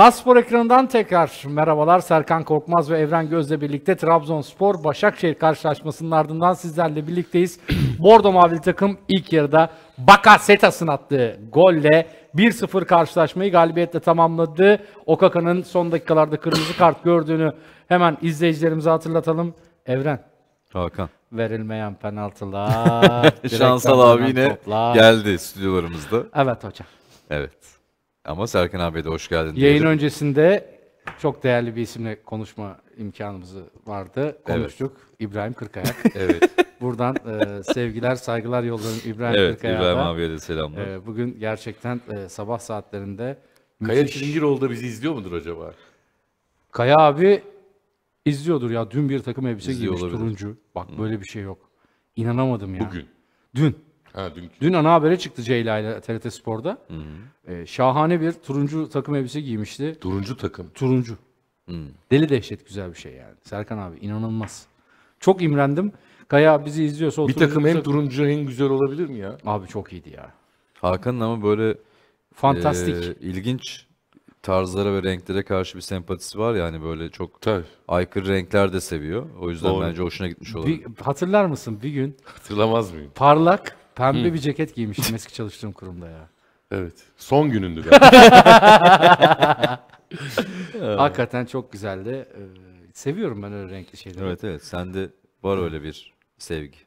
Naspor ekranından tekrar merhabalar. Serkan Korkmaz ve Evren Göz'le birlikte Trabzonspor Başakşehir karşılaşmasının ardından sizlerle birlikteyiz. Bordo Mavili takım ilk yarıda Bakasetas'ın attığı golle 1-0 karşılaşmayı galibiyetle tamamladı. Okaka'nın son dakikalarda kırmızı kart gördüğünü hemen izleyicilerimize hatırlatalım. Evren. Hakan. Verilmeyen penaltılar. Şansal abi yine toplar. geldi stüdyolarımızda. evet hocam. Evet. Ama Serkan abi de hoş geldin. Yayın diyelim. öncesinde çok değerli bir isimle konuşma imkanımız vardı. Konuştuk. Evet. İbrahim Kırkayak. evet. Buradan e, sevgiler, saygılar yolluyorum İbrahim evet, Kırkayak'a. Evet, İbrahim abiye de selamlar. E, bugün gerçekten e, sabah saatlerinde... Kaya müthiş... Çilingiroğlu da bizi izliyor mudur acaba? Kaya abi izliyordur ya. Dün bir takım elbise giymiş turuncu. Bak Hı. böyle bir şey yok. İnanamadım ya. Bugün. Dün. Ha, dünkü. Dün ana habere çıktı Ceyla ile TRT Spor'da. Hı hı. Ee, şahane bir turuncu takım elbise giymişti. Turuncu takım. Turuncu. Hı. Deli dehşet güzel bir şey yani. Serkan abi inanılmaz. Çok imrendim. Kaya bizi izliyorsa Bir takım hem turuncu hem güzel olabilir mi ya? Abi çok iyiydi ya. Hakan'ın ama böyle fantastik, e, ilginç tarzlara ve renklere karşı bir sempatisi var ya hani böyle çok Tabii. aykırı renkler de seviyor. O yüzden Doğru. bence hoşuna gitmiş olabilir. Bir, hatırlar mısın bir gün? Hatırlamaz mıyım? Parlak Pembe Hı. bir ceket giymiştim eski çalıştığım kurumda ya. Evet. Son günündü galiba. Hakikaten çok güzeldi. Ee, seviyorum ben öyle renkli şeyleri. Evet evet. Sende var öyle bir sevgi.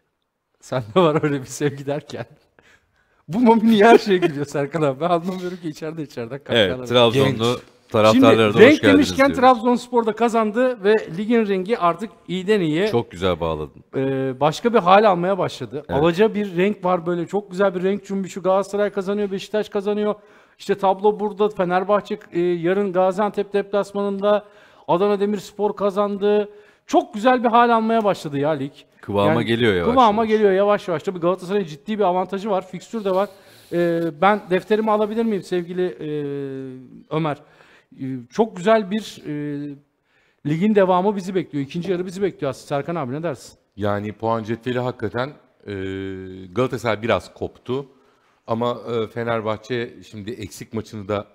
Sende var öyle bir sevgi derken. Bu Mami niye her şey gülüyor Serkan abi? Ben anlamıyorum ki içeride içeride kahkahalar. Evet Trabzonlu Taraftarlara da hoş renk geldiniz demişken diyorum. Trabzonspor da kazandı ve ligin rengi artık iyiden iyiye Çok güzel bağladın. e, başka bir hal almaya başladı. Evet. Alaca bir renk var böyle çok güzel bir renk cümbüşü. Galatasaray kazanıyor, Beşiktaş kazanıyor. İşte tablo burada Fenerbahçe e, yarın Gaziantep deplasmanında Adana Demirspor kazandı. Çok güzel bir hal almaya başladı ya lig. Kıvama Yani geliyor yavaş. Kıvama yavaş. geliyor yavaş yavaş. Tabii Galatasaray'ın ciddi bir avantajı var. Fikstür de var. Ee, ben defterimi alabilir miyim sevgili e, Ömer? Ee, çok güzel bir e, ligin devamı bizi bekliyor. İkinci yarı bizi bekliyor aslında. Serkan abi ne dersin? Yani puan cetveli hakikaten e, Galatasaray biraz koptu. Ama e, Fenerbahçe şimdi eksik maçını da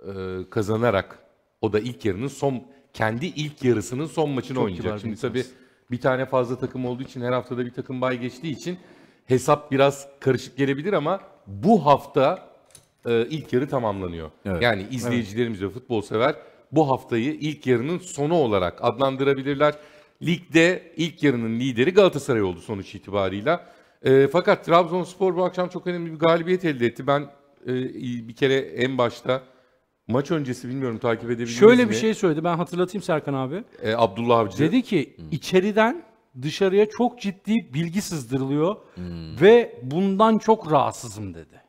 e, kazanarak o da ilk yarının son kendi ilk yarısının son maçını Çok oynayacak. Şimdi tabii bir tane fazla takım olduğu için her haftada bir takım bay geçtiği için hesap biraz karışık gelebilir ama bu hafta e, ilk yarı tamamlanıyor. Evet. Yani izleyicilerimiz ve futbol sever bu haftayı ilk yarının sonu olarak adlandırabilirler. Ligde ilk yarının lideri Galatasaray oldu sonuç itibarıyla. E, fakat Trabzonspor bu akşam çok önemli bir galibiyet elde etti. Ben e, bir kere en başta maç öncesi bilmiyorum takip edebildiniz Şöyle mi? bir şey söyledi ben hatırlatayım Serkan abi. E, Abdullah Avcı. Dedi ki hmm. içeriden dışarıya çok ciddi bilgi sızdırılıyor hmm. ve bundan çok rahatsızım dedi.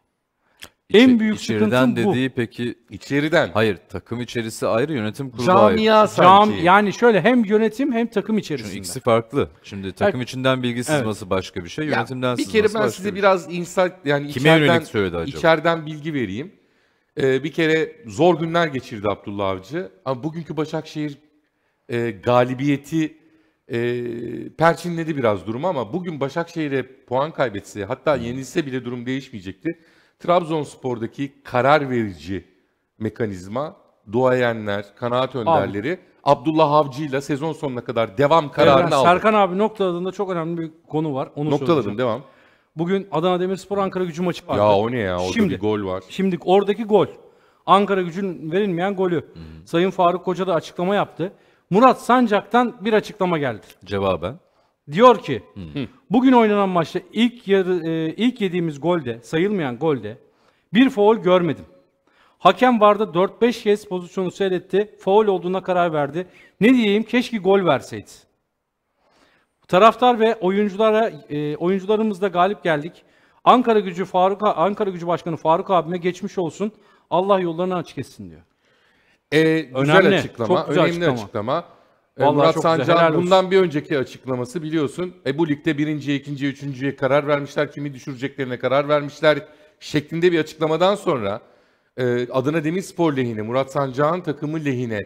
İçi, en büyük içeriden dediği bu. peki içeriden. Hayır, takım içerisi ayrı, yönetim kurulu Camia ayrı. Camia sanki. Cam, yani şöyle hem yönetim hem takım içerisinde. Çünkü ikisi farklı. Şimdi takım evet. içinden bilgi sızması evet. başka bir şey, yönetimden ya, bir sızması başka. Bir kere ben size biraz şey. insan yani Kime içeriden söyledi acaba? içeriden bilgi vereyim. Ee, bir kere zor günler geçirdi Abdullah Avcı. Ama bugünkü Başakşehir e, galibiyeti e, perçinledi biraz durumu ama bugün Başakşehir'e puan kaybetse hatta yenilse bile durum değişmeyecekti. Trabzonspor'daki karar verici mekanizma duayenler, kanaat önderleri abi. Abdullah ile sezon sonuna kadar devam kararını evet, aldı. Serkan abi noktaladığında çok önemli bir konu var. Onu Noktaladım devam. Bugün Adana Demirspor Ankara Gücü maçı vardı. Ya o ne ya? Orada şimdi, bir gol var. Şimdi oradaki gol. Ankara gücün verilmeyen golü. Hı-hı. Sayın Faruk Koca da açıklama yaptı. Murat Sancak'tan bir açıklama geldi. Cevaben. Diyor ki Hı. bugün oynanan maçta ilk yarı, e, ilk yediğimiz golde sayılmayan golde bir foul görmedim. Hakem vardı 4-5 kez pozisyonu seyretti. Foul olduğuna karar verdi. Ne diyeyim keşke gol verseydi. Taraftar ve oyunculara e, oyuncularımızla galip geldik. Ankara Gücü Faruk Ankara Gücü Başkanı Faruk abime geçmiş olsun. Allah yollarını açık etsin diyor. E, güzel Önemli. açıklama, Çok güzel önemli açıklama. açıklama. E, Vallahi Murat çok bundan bir önceki açıklaması biliyorsun. E bu ligde birinciye, ikinciye, üçüncüye karar vermişler. Kimi düşüreceklerine karar vermişler şeklinde bir açıklamadan sonra e, Adana Demirspor lehine, Murat Sancak'ın takımı lehine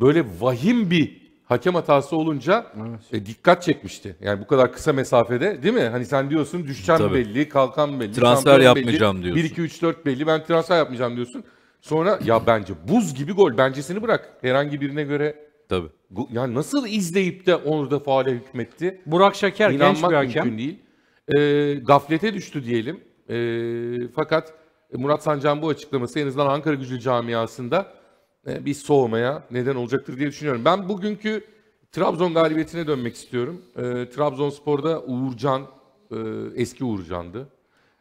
böyle vahim bir hakem hatası olunca evet. e, dikkat çekmişti. Yani bu kadar kısa mesafede değil mi? Hani sen diyorsun düşeceğim Tabii. belli, kalkan belli. Transfer yapmayacağım belli, diyorsun. 1 2 3 4 belli. Ben transfer yapmayacağım diyorsun. Sonra ya bence buz gibi gol. Bencesini bırak. Herhangi birine göre Tabii. Yani nasıl izleyip de onurda faale hükmetti? Burak Şeker genç bir hakem. mümkün değil. E, gaflete düştü diyelim. E, fakat Murat Sancan bu açıklaması en azından Ankara Gücü camiasında e, bir soğumaya neden olacaktır diye düşünüyorum. Ben bugünkü Trabzon galibiyetine dönmek istiyorum. E, Trabzonspor'da Uğurcan, e, eski Uğurcan'dı.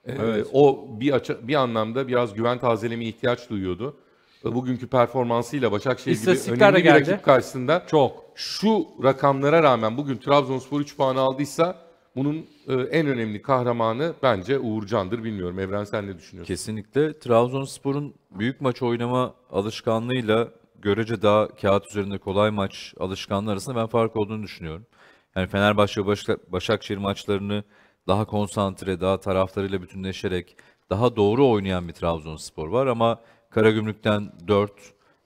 Evet. O bir, bir anlamda biraz güven tazelemeye ihtiyaç duyuyordu bugünkü performansıyla Başakşehir gibi önemli bir geldi. rakip karşısında çok şu rakamlara rağmen bugün Trabzonspor 3 puan aldıysa bunun e, en önemli kahramanı bence Uğurcan'dır. Bilmiyorum Evren sen ne düşünüyorsun? Kesinlikle Trabzonspor'un büyük maç oynama alışkanlığıyla görece daha kağıt üzerinde kolay maç alışkanlığı arasında ben fark olduğunu düşünüyorum. Yani Fenerbahçe ve Başakşehir maçlarını daha konsantre, daha taraflarıyla bütünleşerek, daha doğru oynayan bir Trabzonspor var ama Karagümrük'ten 4,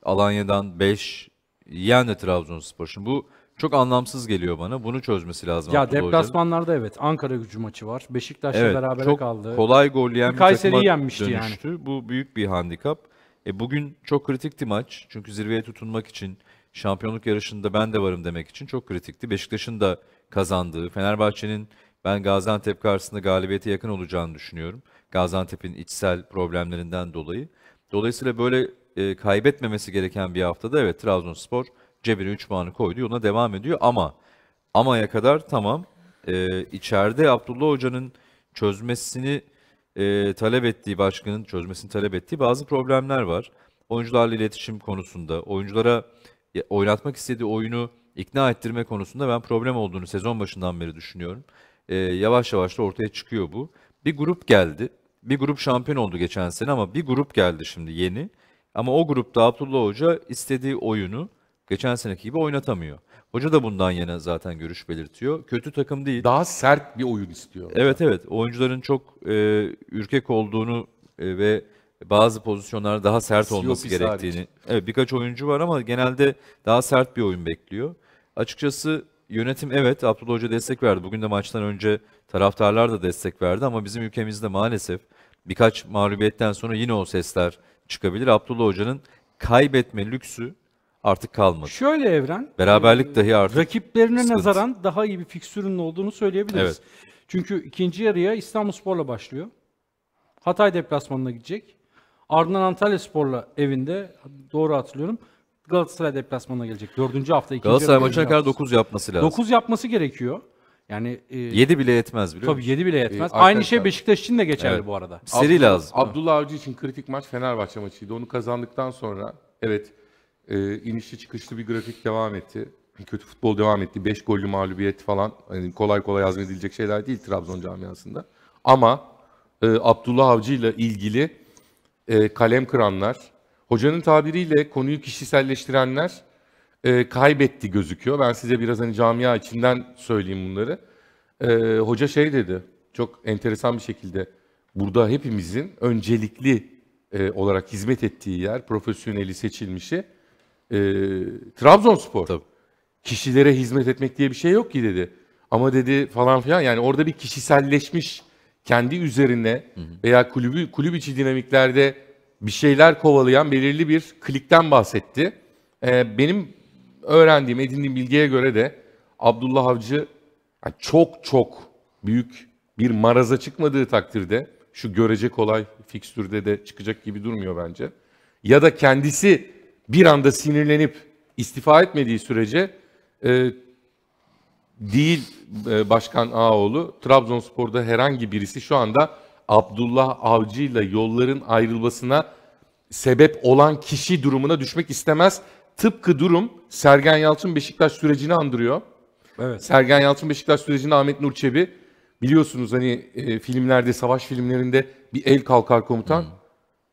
Alanya'dan 5, yani Trabzonspor. Şimdi bu çok anlamsız geliyor bana. Bunu çözmesi lazım. Ya Abdullah deplasmanlarda Hoca'nın. evet Ankara gücü maçı var. Beşiktaş'la evet, beraber çok kaldı. kolay gol yiyen bir Kayseri yenmişti dönüştü. yani. Bu büyük bir handikap. E bugün çok kritikti maç. Çünkü zirveye tutunmak için şampiyonluk yarışında ben de varım demek için çok kritikti. Beşiktaş'ın da kazandığı, Fenerbahçe'nin ben Gaziantep karşısında galibiyete yakın olacağını düşünüyorum. Gaziantep'in içsel problemlerinden dolayı. Dolayısıyla böyle e, kaybetmemesi gereken bir haftada evet Trabzonspor cebine 3 puanı koydu. Yoluna devam ediyor ama amaya kadar tamam e, içeride Abdullah Hoca'nın çözmesini e, talep ettiği başkanın çözmesini talep ettiği bazı problemler var. Oyuncularla iletişim konusunda, oyunculara e, oynatmak istediği oyunu ikna ettirme konusunda ben problem olduğunu sezon başından beri düşünüyorum. E, yavaş yavaş da ortaya çıkıyor bu. Bir grup geldi. Bir grup şampiyon oldu geçen sene ama bir grup geldi şimdi yeni. Ama o grupta Abdullah Hoca istediği oyunu geçen seneki gibi oynatamıyor. Hoca da bundan yana zaten görüş belirtiyor. Kötü takım değil. Daha sert bir oyun istiyor. Evet evet. Oyuncuların çok e, ürkek olduğunu e, ve bazı pozisyonlarda daha sert olması Siyopis gerektiğini. Hariç. Evet birkaç oyuncu var ama genelde daha sert bir oyun bekliyor. Açıkçası yönetim evet Abdullah Hoca destek verdi. Bugün de maçtan önce taraftarlar da destek verdi ama bizim ülkemizde maalesef birkaç mağlubiyetten sonra yine o sesler çıkabilir. Abdullah Hoca'nın kaybetme lüksü artık kalmadı. Şöyle Evren, beraberlik dahi artık rakiplerine sıkıntı. nazaran daha iyi bir fikstürünün olduğunu söyleyebiliriz. Evet. Çünkü ikinci yarıya İstanbulspor'la başlıyor. Hatay deplasmanına gidecek. Ardından Antalya Spor'la evinde doğru hatırlıyorum. Galatasaray deplasmanına gelecek. Dördüncü hafta ikinci Galatasaray maçına kadar 9 yapması lazım. 9 yapması gerekiyor. Yani e, 7 bile yetmez biliyor Tabii 7 bile yetmez. Ee, Aynı şey Beşiktaş için de geçerli Evet. bu arada. Seri Abdullah- lazım. Abdullah Avcı için kritik maç Fenerbahçe maçıydı. Onu kazandıktan sonra evet e, inişli çıkışlı bir grafik devam etti. Kötü futbol devam etti. 5 gollü mağlubiyet falan hani kolay kolay hazmedilecek şeyler değil Trabzon camiasında. Ama e, Abdullah Avcı ile ilgili e, kalem kıranlar, hocanın tabiriyle konuyu kişiselleştirenler e, kaybetti gözüküyor. Ben size biraz hani camia içinden söyleyeyim bunları. E, hoca şey dedi, çok enteresan bir şekilde burada hepimizin öncelikli e, olarak hizmet ettiği yer, profesyoneli seçilmişi e, Trabzonspor. Tabii. Kişilere hizmet etmek diye bir şey yok ki dedi. Ama dedi falan filan yani orada bir kişiselleşmiş kendi üzerine veya kulübü kulüp içi dinamiklerde bir şeyler kovalayan belirli bir klikten bahsetti. Ee, benim öğrendiğim, edindiğim bilgiye göre de Abdullah Avcı yani çok çok büyük bir maraza çıkmadığı takdirde şu görecek olay fikstürde de çıkacak gibi durmuyor bence. Ya da kendisi bir anda sinirlenip istifa etmediği sürece e, değil e, Başkan Ağoğlu, Trabzonspor'da herhangi birisi şu anda Abdullah Avcı ile yolların ayrılmasına sebep olan kişi durumuna düşmek istemez Tıpkı durum Sergen Yalçın Beşiktaş sürecini andırıyor. Evet. Sergen Yalçın Beşiktaş sürecinde Ahmet Nur Çebi biliyorsunuz hani e, filmlerde savaş filmlerinde bir el kalkar komutan. Hmm.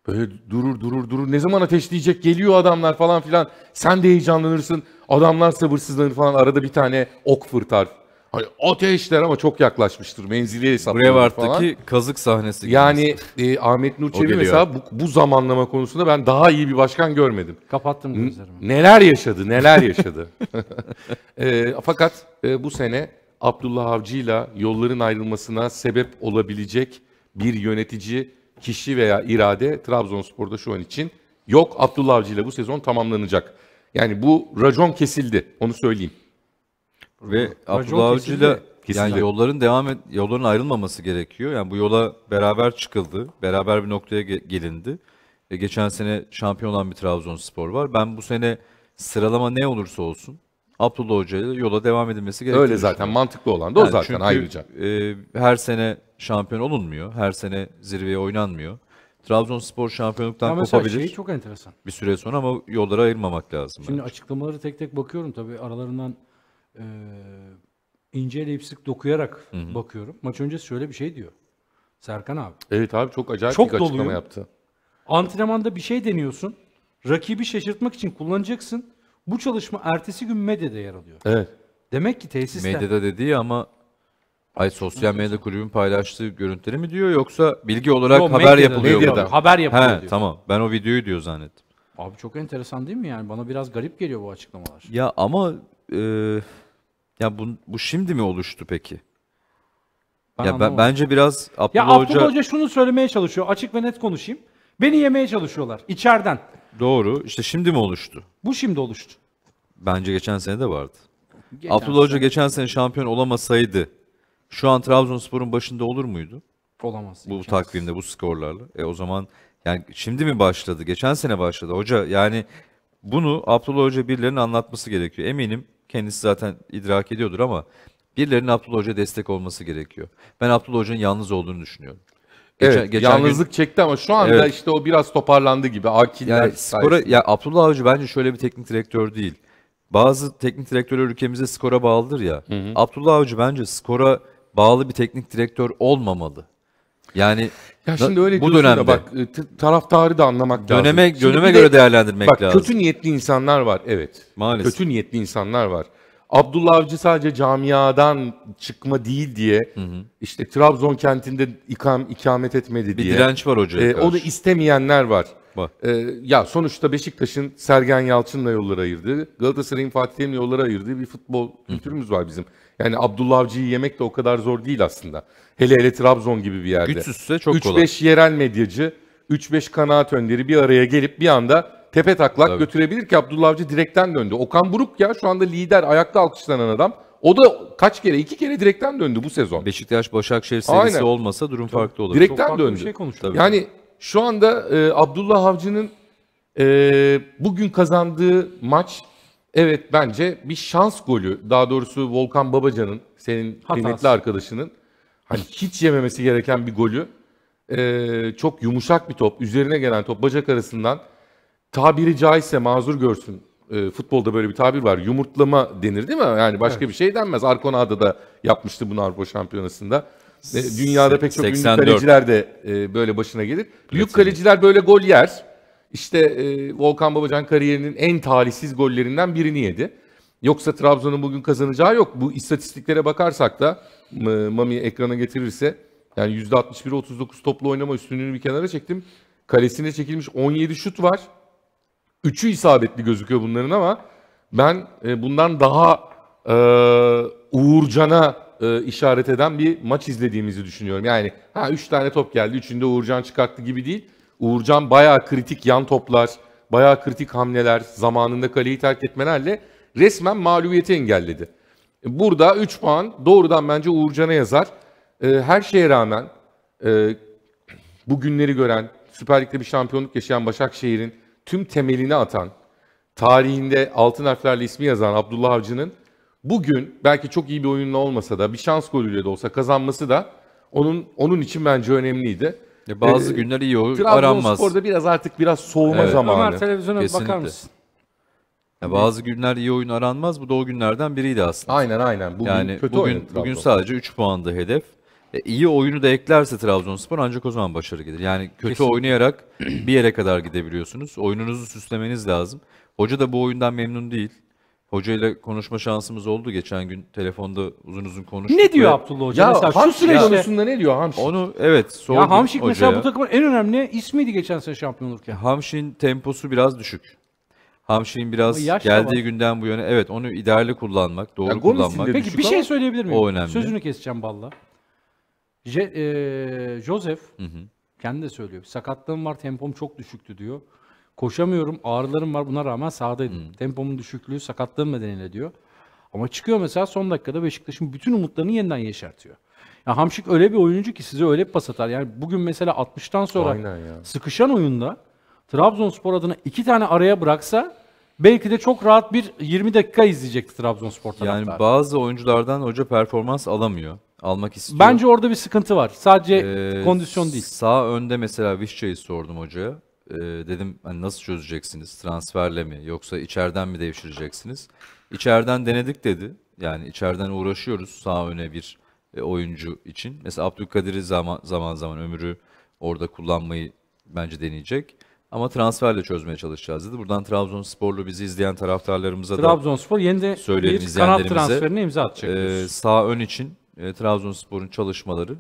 Böyle durur durur durur. Ne zaman ateşleyecek geliyor adamlar falan filan. Sen de heyecanlanırsın. Adamlar sabırsızlanır falan. Arada bir tane ok fırtar Hani ateşler ama çok yaklaşmıştır menzili hesaplamak Brevart'taki falan. kazık sahnesi. yani e, Ahmet Nurçevi mesela bu, bu zamanlama konusunda ben daha iyi bir başkan görmedim. Kapattım gözlerimi. Neler yaşadı, neler yaşadı. e, fakat e, bu sene Abdullah Avcı'yla yolların ayrılmasına sebep olabilecek bir yönetici, kişi veya irade Trabzonspor'da şu an için yok. Abdullah Avcı ile bu sezon tamamlanacak. Yani bu racon kesildi, onu söyleyeyim. Ve Abdullah Avcı'yla ile Yani yolların devam et, yolların ayrılmaması gerekiyor. Yani bu yola beraber çıkıldı. Beraber bir noktaya gelindi. E, geçen sene şampiyon olan bir Trabzonspor var. Ben bu sene sıralama ne olursa olsun Abdullah Hoca ile yola devam edilmesi gerekiyor. Öyle zaten mantıklı olan da yani o zaten çünkü, ayrıca. E, her sene şampiyon olunmuyor. Her sene zirveye oynanmıyor. Trabzonspor şampiyonluktan ya kopabilir. Şey çok enteresan. Bir süre sonra ama yolları ayırmamak lazım. Şimdi bence. açıklamaları tek tek bakıyorum tabii aralarından e, inceleyip sık dokuyarak hı hı. bakıyorum. Maç öncesi şöyle bir şey diyor. Serkan abi. Evet abi çok acayip çok bir doluyum. açıklama yaptı. Antrenmanda bir şey deniyorsun. Rakibi şaşırtmak için kullanacaksın. Bu çalışma ertesi gün medyada yer alıyor. Evet. Demek ki tesis. Medyada dediği ama ay sosyal medya kulübün paylaştığı görüntüleri mi diyor yoksa bilgi olarak Yo, haber medyada, yapılıyor medyada. burada. Haber yapılıyor He, diyor. Tamam ben o videoyu diyor zannettim. Abi çok enteresan değil mi yani? Bana biraz garip geliyor bu açıklamalar. Ya ama e, ya bu, bu şimdi mi oluştu peki? Ben ya ben, bence biraz Ya Abdullah Hoca Hoca şunu söylemeye çalışıyor. Açık ve net konuşayım. Beni yemeye çalışıyorlar içeriden. doğru. İşte şimdi mi oluştu? Bu şimdi oluştu. Bence geçen sene de vardı. Geçen Abdullah Hoca geçen sene şampiyon olamasaydı şu an Trabzonspor'un başında olur muydu? Olamaz. Bu imkansız. takvimde, bu skorlarla. E o zaman yani şimdi mi başladı? Geçen sene başladı. Hoca yani bunu Abdullah Hoca birilerinin anlatması gerekiyor. Eminim kendisi zaten idrak ediyordur ama birilerinin Abdullah Hoca'ya destek olması gerekiyor. Ben Abdullah Hoca'nın yalnız olduğunu düşünüyorum. Geçen, evet, geçen yalnızlık gün, çekti ama şu anda evet. işte o biraz toparlandı gibi. Akiller yani skora, ya Abdullah Avcı bence şöyle bir teknik direktör değil. Bazı teknik direktörler ülkemize skora bağlıdır ya. Hı hı. Abdullah Avcı bence skora bağlı bir teknik direktör olmamalı. Yani ya şimdi öyle bu diyorsun dönemde. da bak e, t- taraftarı da anlamak döneme, lazım. döneme bir de- göre değerlendirmek bak, lazım. kötü niyetli insanlar var evet. Maalesef. Kötü niyetli insanlar var. Abdullah Avcı sadece camiadan çıkma değil diye işte Trabzon kentinde ikam ikamet etmedi diye. bir direnç var hocam. Ee, karşı. onu istemeyenler var. Var. Ee, ya sonuçta Beşiktaş'ın Sergen Yalçın'la yolları ayırdı, Galatasaray'ın Fatih Terim'le yolları ayırdığı bir futbol kültürümüz var bizim. Yani Abdullah Avcı'yı yemek de o kadar zor değil aslında. Hele hele Trabzon gibi bir yerde. Güçsüzse çok 3-5 kolay. 3-5 yerel medyacı, 3-5 kanaat önderi bir araya gelip bir anda tepe taklak Tabii. götürebilir ki Abdullah Avcı direkten döndü. Okan Buruk ya şu anda lider, ayakta alkışlanan adam. O da kaç kere? iki kere direkten döndü bu sezon. Beşiktaş Başakşehir serisi Aynen. olmasa durum Tabii. farklı olur. Direkten Çok farklı döndü. Bir şey konuşuyor. Yani şu anda e, Abdullah Avcı'nın e, bugün kazandığı maç evet bence bir şans golü. Daha doğrusu Volkan Babacan'ın senin Hatası. kıymetli arkadaşının hani hiç yememesi gereken bir golü e, çok yumuşak bir top, üzerine gelen top bacak arasından tabiri caizse mazur görsün e, futbolda böyle bir tabir var. Yumurtlama denir değil mi? Yani başka evet. bir şey denmez. Arkonada da yapmıştı bunu Avrupa Şampiyonası'nda. E, dünyada pek çok 84. ünlü kaleciler de e, böyle başına gelir. Büyük kaleciler böyle gol yer. işte e, Volkan Babacan kariyerinin en talihsiz gollerinden birini yedi. Yoksa Trabzon'un bugün kazanacağı yok. Bu istatistiklere bakarsak da Mami ekrana getirirse yani 61 39 toplu oynama üstünlüğünü bir kenara çektim. Kalesine çekilmiş 17 şut var. Üçü isabetli gözüküyor bunların ama ben e, bundan daha e, Uğurcan'a e, işaret eden bir maç izlediğimizi düşünüyorum. Yani ha 3 tane top geldi, üçünde Uğurcan çıkarttı gibi değil. Uğurcan bayağı kritik yan toplar, bayağı kritik hamleler, zamanında kaleyi terk etmelerle resmen mağlubiyeti engelledi. E, burada 3 puan doğrudan bence Uğurcan'a yazar. E, her şeye rağmen e, bu günleri gören, Süper Lig'de bir şampiyonluk yaşayan Başakşehir'in tüm temelini atan, tarihinde altın harflerle ismi yazan Abdullah Avcı'nın bugün belki çok iyi bir oyunla olmasa da bir şans golüyle de olsa kazanması da onun onun için bence önemliydi. E, bazı ee, günler iyi olur, aranmaz. Trabzonspor'da biraz artık biraz soğuma evet. zamanı. Ömer televizyona Kesinlikle. bakar mısın? Ya bazı günler iyi oyun aranmaz. Bu da o günlerden biriydi aslında. Aynen aynen. Bugün yani kötü bugün, bugün sadece 3 puandı hedef. E, iyi oyunu da eklerse Trabzonspor ancak o zaman başarı gelir. Yani kötü Kesinlikle. oynayarak bir yere kadar gidebiliyorsunuz. Oyununuzu süslemeniz lazım. Hoca da bu oyundan memnun değil. Hoca ile konuşma şansımız oldu geçen gün telefonda uzun uzun konuştuk. Ne diyor ve- Abdullah Hoca? Ya mesela şu Hamşik süreçte konusunda ne diyor Hamşik? Onu evet sordum ya Hamşik mesela bu takımın en önemli ismiydi geçen sene şampiyonluk ya. Hamşik'in temposu biraz düşük. Hamşi'nin biraz geldiği var. günden bu yöne evet onu idareli kullanmak, doğru Ya kullanmak. Peki bir şey söyleyebilir miyim? o önemli. Sözünü keseceğim valla. Je, eee, Joseph Hı hı. kendi de söylüyor. Sakatlığım var, tempom çok düşüktü diyor. Koşamıyorum, ağrılarım var. Buna rağmen sahadaydım. Tempomun düşüklüğü sakatlığım nedeniyle diyor. Ama çıkıyor mesela son dakikada Beşiktaş'ın bütün umutlarını yeniden yeşertiyor. Ya Hamşik öyle bir oyuncu ki size öyle bir pas atar. Yani bugün mesela 60'tan sonra Aynen ya. sıkışan oyunda Trabzonspor adına iki tane araya bıraksa belki de çok rahat bir 20 dakika izleyecekti Trabzonspor taraftarı. Yani bazı oyunculardan hoca performans alamıyor. Almak istiyor. Bence orada bir sıkıntı var. Sadece ee, kondisyon değil. Sağ önde mesela Vişça'yı sordum hocaya. Ee, dedim hani nasıl çözeceksiniz? Transferle mi yoksa içeriden mi devşireceksiniz? İçeriden denedik dedi. Yani içeriden uğraşıyoruz sağ öne bir e, oyuncu için. Mesela Abdülkadir'i zaman zaman, zaman ömrü orada kullanmayı bence deneyecek. Ama transferle çözmeye çalışacağız dedi. Buradan Trabzonsporlu bizi izleyen taraftarlarımıza Trabzonspor da yeni de bir kanat transferini imza atacak. E, sağ ön için e, Trabzonspor'un çalışmaları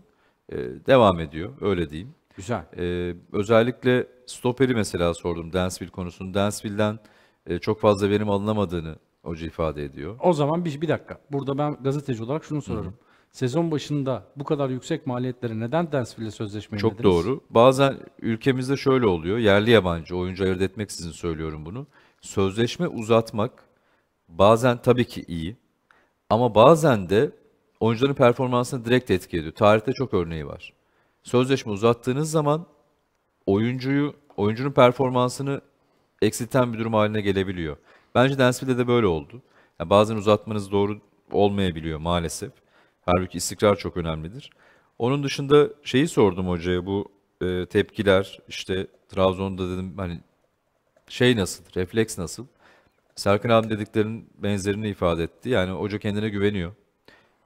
e, devam ediyor. Öyle diyeyim. Güzel. E, özellikle stoperi mesela sordum Densville konusunu. Dansville'den e, çok fazla verim alınamadığını hoca ifade ediyor. O zaman bir, bir dakika. Burada ben gazeteci olarak şunu sorarım. Hı-hı. Sezon başında bu kadar yüksek maliyetlere neden Dansville sözleşme Çok yediniz? doğru. Bazen ülkemizde şöyle oluyor. Yerli yabancı oyuncu ayırt etmek sizin söylüyorum bunu. Sözleşme uzatmak bazen tabii ki iyi ama bazen de oyuncuların performansına direkt etki ediyor. Tarihte çok örneği var. Sözleşme uzattığınız zaman oyuncuyu oyuncunun performansını eksilten bir durum haline gelebiliyor. Bence Dansville'de de böyle oldu. Yani bazen uzatmanız doğru olmayabiliyor maalesef. Halbuki istikrar çok önemlidir. Onun dışında şeyi sordum hocaya bu e, tepkiler işte Trabzon'da dedim hani şey nasıl, refleks nasıl? Serkan abi dediklerinin benzerini ifade etti. Yani hoca kendine güveniyor.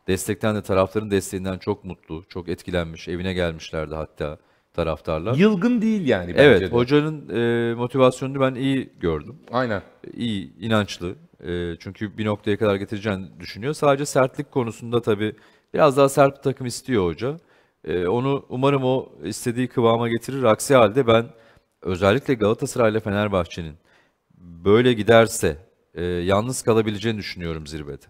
Destekten de taraftarın desteğinden çok mutlu, çok etkilenmiş. Evine gelmişlerdi hatta taraftarlar. Yılgın değil yani bence Evet, de. hocanın e, motivasyonunu ben iyi gördüm. Aynen. İyi, inançlı. E, çünkü bir noktaya kadar getireceğini düşünüyor. Sadece sertlik konusunda tabii biraz daha sert bir takım istiyor hoca. E, onu umarım o istediği kıvama getirir. Aksi halde ben özellikle Galatasaray ile Fenerbahçe'nin böyle giderse e, yalnız kalabileceğini düşünüyorum zirvede.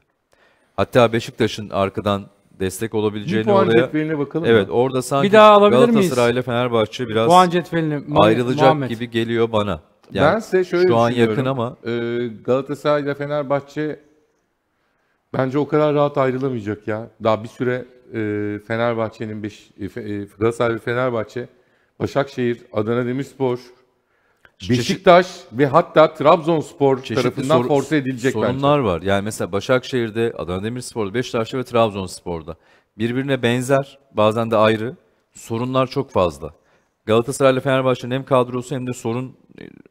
Hatta Beşiktaş'ın arkadan destek olabileceğini bir puan oraya. bakalım evet orada sanki bir daha alabilir Galatasaray ile Fenerbahçe biraz puan cetvelini ayrılacak Muhammed. gibi geliyor bana. Yani ben size şöyle şu an yakın ama ee, Galatasaray ile Fenerbahçe bence o kadar rahat ayrılamayacak ya. Daha bir süre e, Fenerbahçe'nin beş e, e, Galatasaray ve Fenerbahçe Başakşehir, Adana Demirspor, Beşiktaş çeşit... ve hatta Trabzonspor tarafından sor... force edilecek sorunlar bence. var. Yani mesela Başakşehir'de, Adana Demirspor'da, Beşiktaş'ta ve Trabzonspor'da birbirine benzer, bazen de ayrı sorunlar çok fazla. Galatasaray'la Fenerbahçe'nin hem kadrosu hem de sorun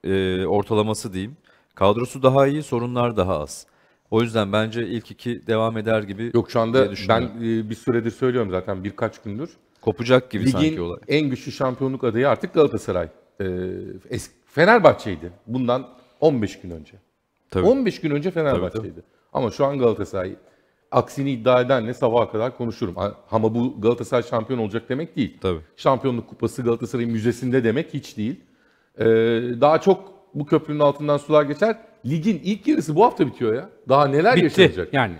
e, ortalaması diyeyim. Kadrosu daha iyi, sorunlar daha az. O yüzden bence ilk iki devam eder gibi. Yok şu anda ben e, bir süredir söylüyorum zaten birkaç gündür. Kopacak gibi Ligin sanki olay. en güçlü şampiyonluk adayı artık Galatasaray. E, eski Fenerbahçe'ydi bundan 15 gün önce. Tabii. 15 gün önce Fenerbahçe'ydi. Tabii, tabii. Ama şu an Galatasaray aksini iddia edenle sabaha kadar konuşurum. Ama bu Galatasaray şampiyon olacak demek değil. Tabii. Şampiyonluk kupası Galatasaray müzesinde demek hiç değil. Ee, daha çok bu köprünün altından sular geçer. Ligin ilk yarısı bu hafta bitiyor ya. Daha neler Bitti. yaşanacak? yani.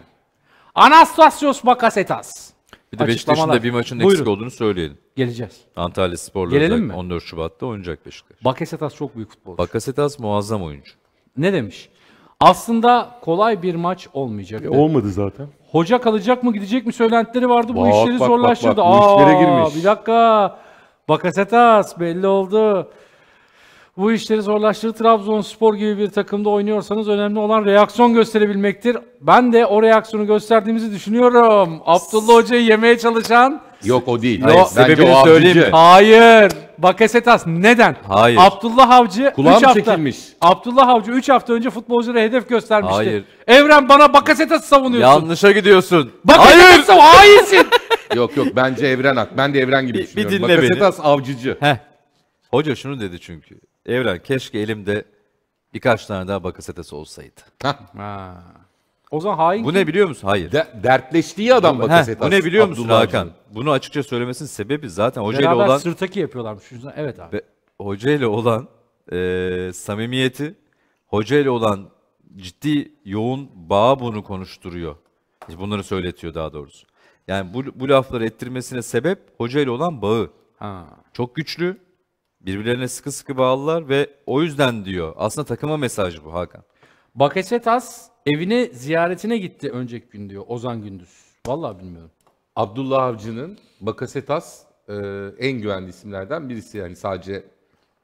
Anastasios Bakasetas. Bir de Beşiktaş'ın da bir maçın Buyurun. eksik olduğunu söyleyelim. Geleceğiz. Antalya Sporları. Gelelim mi? 14 Şubat'ta oynayacak Beşiktaş. Bakasetas çok büyük futbolcu. Bakasetas muazzam oyuncu. Ne demiş? Aslında kolay bir maç olmayacak. E, olmadı zaten. Hoca kalacak mı gidecek mi söylentileri vardı. Bak, bu işleri bak, zorlaştırdı. Bak, bak, bu Aa, işlere girmiş. Bir dakika. Bakasetas belli oldu. Bu işleri zorlaştırır. Trabzonspor gibi bir takımda oynuyorsanız önemli olan reaksiyon gösterebilmektir. Ben de o reaksiyonu gösterdiğimizi düşünüyorum. Abdullah Hoca'yı yemeye çalışan... Yok o değil. Hayır, Yo, sebebini o söyleyeyim. Avcı. Hayır. Bakasetas neden? Hayır. Abdullah Avcı Kulağı 3 hafta çekilmiş? Abdullah Avcı 3 hafta önce futbolculara hedef göstermişti. Hayır. Evren bana Bakasetas'ı savunuyorsun. Yanlışa gidiyorsun. Hayır. savun. Hainsin. yok yok bence Evren hak. Ben de Evren gibi bir, düşünüyorum. Bir dinle Bakasetas beni. avcıcı. Heh. Hoca şunu dedi çünkü. Evren keşke elimde birkaç tane daha bakasetesi olsaydı. Ha. O zaman hain Bu kim? ne biliyor musun? Hayır. De- dertleştiği adam Bakasetas. Bu ne biliyor musun Abdullah Hakan? Avcı. Bunu açıkça söylemesinin sebebi zaten hoca ile Beraber olan sırtaki yapıyorlarmış. Evet abi. hoca ile olan e, samimiyeti, hoca ile olan ciddi yoğun bağ bunu konuşturuyor. Bunları söyletiyor daha doğrusu. Yani bu, bu lafları ettirmesine sebep hoca ile olan bağı. Ha. Çok güçlü Birbirlerine sıkı sıkı bağlılar ve o yüzden diyor. Aslında takıma mesaj bu Hakan. Bakasetas evine ziyaretine gitti önceki gün diyor Ozan Gündüz. Vallahi bilmiyorum. Abdullah Avcı'nın Bakasetas e, en güvenli isimlerden birisi. Yani sadece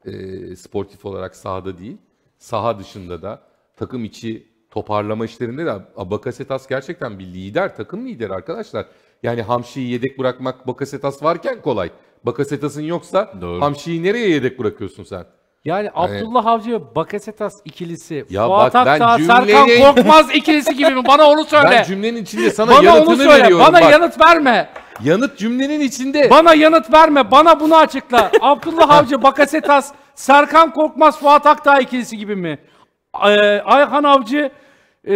e, sportif olarak sahada değil, saha dışında da takım içi toparlama işlerinde de Bakasetas gerçekten bir lider, takım lideri arkadaşlar. Yani Hamşi'yi yedek bırakmak Bakasetas varken kolay. Bakasetas'ın yoksa Doğru. Hamşi'yi nereye yedek bırakıyorsun sen? Yani hani- Abdullah Avcı Bakasetas ikilisi, ya Fuat bak, ben Serkan Korkmaz ikilisi gibi mi? Bana onu söyle. Ben cümlenin içinde sana bana yanıtını onu söyle. veriyorum Bana bak. yanıt verme. Yanıt cümlenin içinde. Bana yanıt verme. Bana bunu açıkla. Abdullah Avcı, Bakasetas, Serkan Korkmaz, Fuat Aktağ ikilisi gibi mi? Ee, Ayhan Avcı, e,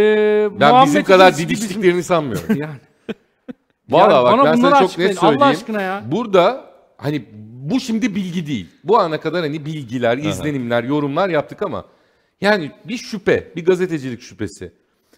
ben bizim kadar didiştiklerini sanmıyorum. Yani. Valla bak ben bunları sana çok açıklayın, net Allah aşkına ya. Burada hani bu şimdi bilgi değil. Bu ana kadar hani bilgiler, izlenimler, yorumlar yaptık ama yani bir şüphe, bir gazetecilik şüphesi.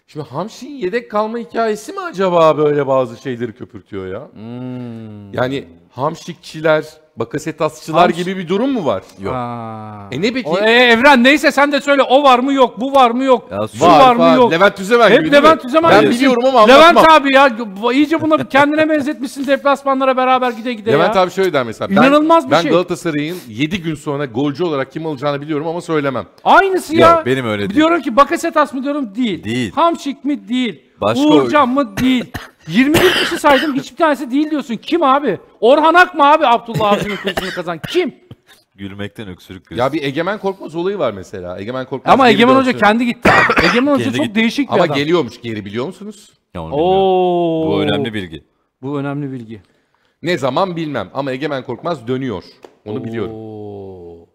Şimdi Hamşin yedek kalma hikayesi mi acaba böyle bazı şeyleri köpürtüyor ya? Hmm. Yani Hamşikçiler, Bakasetasçılar Abi- gibi bir durum mu var? Yok. Aa. E ne peki? O, e, Evren neyse sen de söyle o var mı yok bu var mı yok Ya şu var, mı yok. Levent Tüzemen gibi Hep değil mi? Levent Tüzemen Ben biliyorum ama anlatmam. Levent abi ya iyice buna bir kendine benzetmişsin deplasmanlara beraber gide gide Levent ya. abi şöyle der mesela. Ben, İnanılmaz bir ben şey. Galatasaray'ın 7 gün sonra golcü olarak kim alacağını biliyorum ama söylemem. Aynısı ya. Yok, benim öyle değil. Diyorum ki Bakasetas mı diyorum değil. Değil. Hamşik mi değil. Başka Uğurcan mı? Değil. 21 kişi saydım hiçbir tanesi değil diyorsun. Kim abi? Orhan Ak mı abi Abdullah Avcı'nın kursunu kazan? Kim? Gülmekten öksürük gözü. Ya bir Egemen Korkmaz olayı var mesela. Egemen Korkmaz Ama Egemen Hoca dönsün. kendi gitti. Egemen Hoca çok gitti. değişik bir Ama adam. geliyormuş geri biliyor musunuz? Ya onu Oo. Bu önemli bilgi. Bu önemli bilgi. Ne zaman bilmem ama Egemen Korkmaz dönüyor. Onu biliyorum. Oo.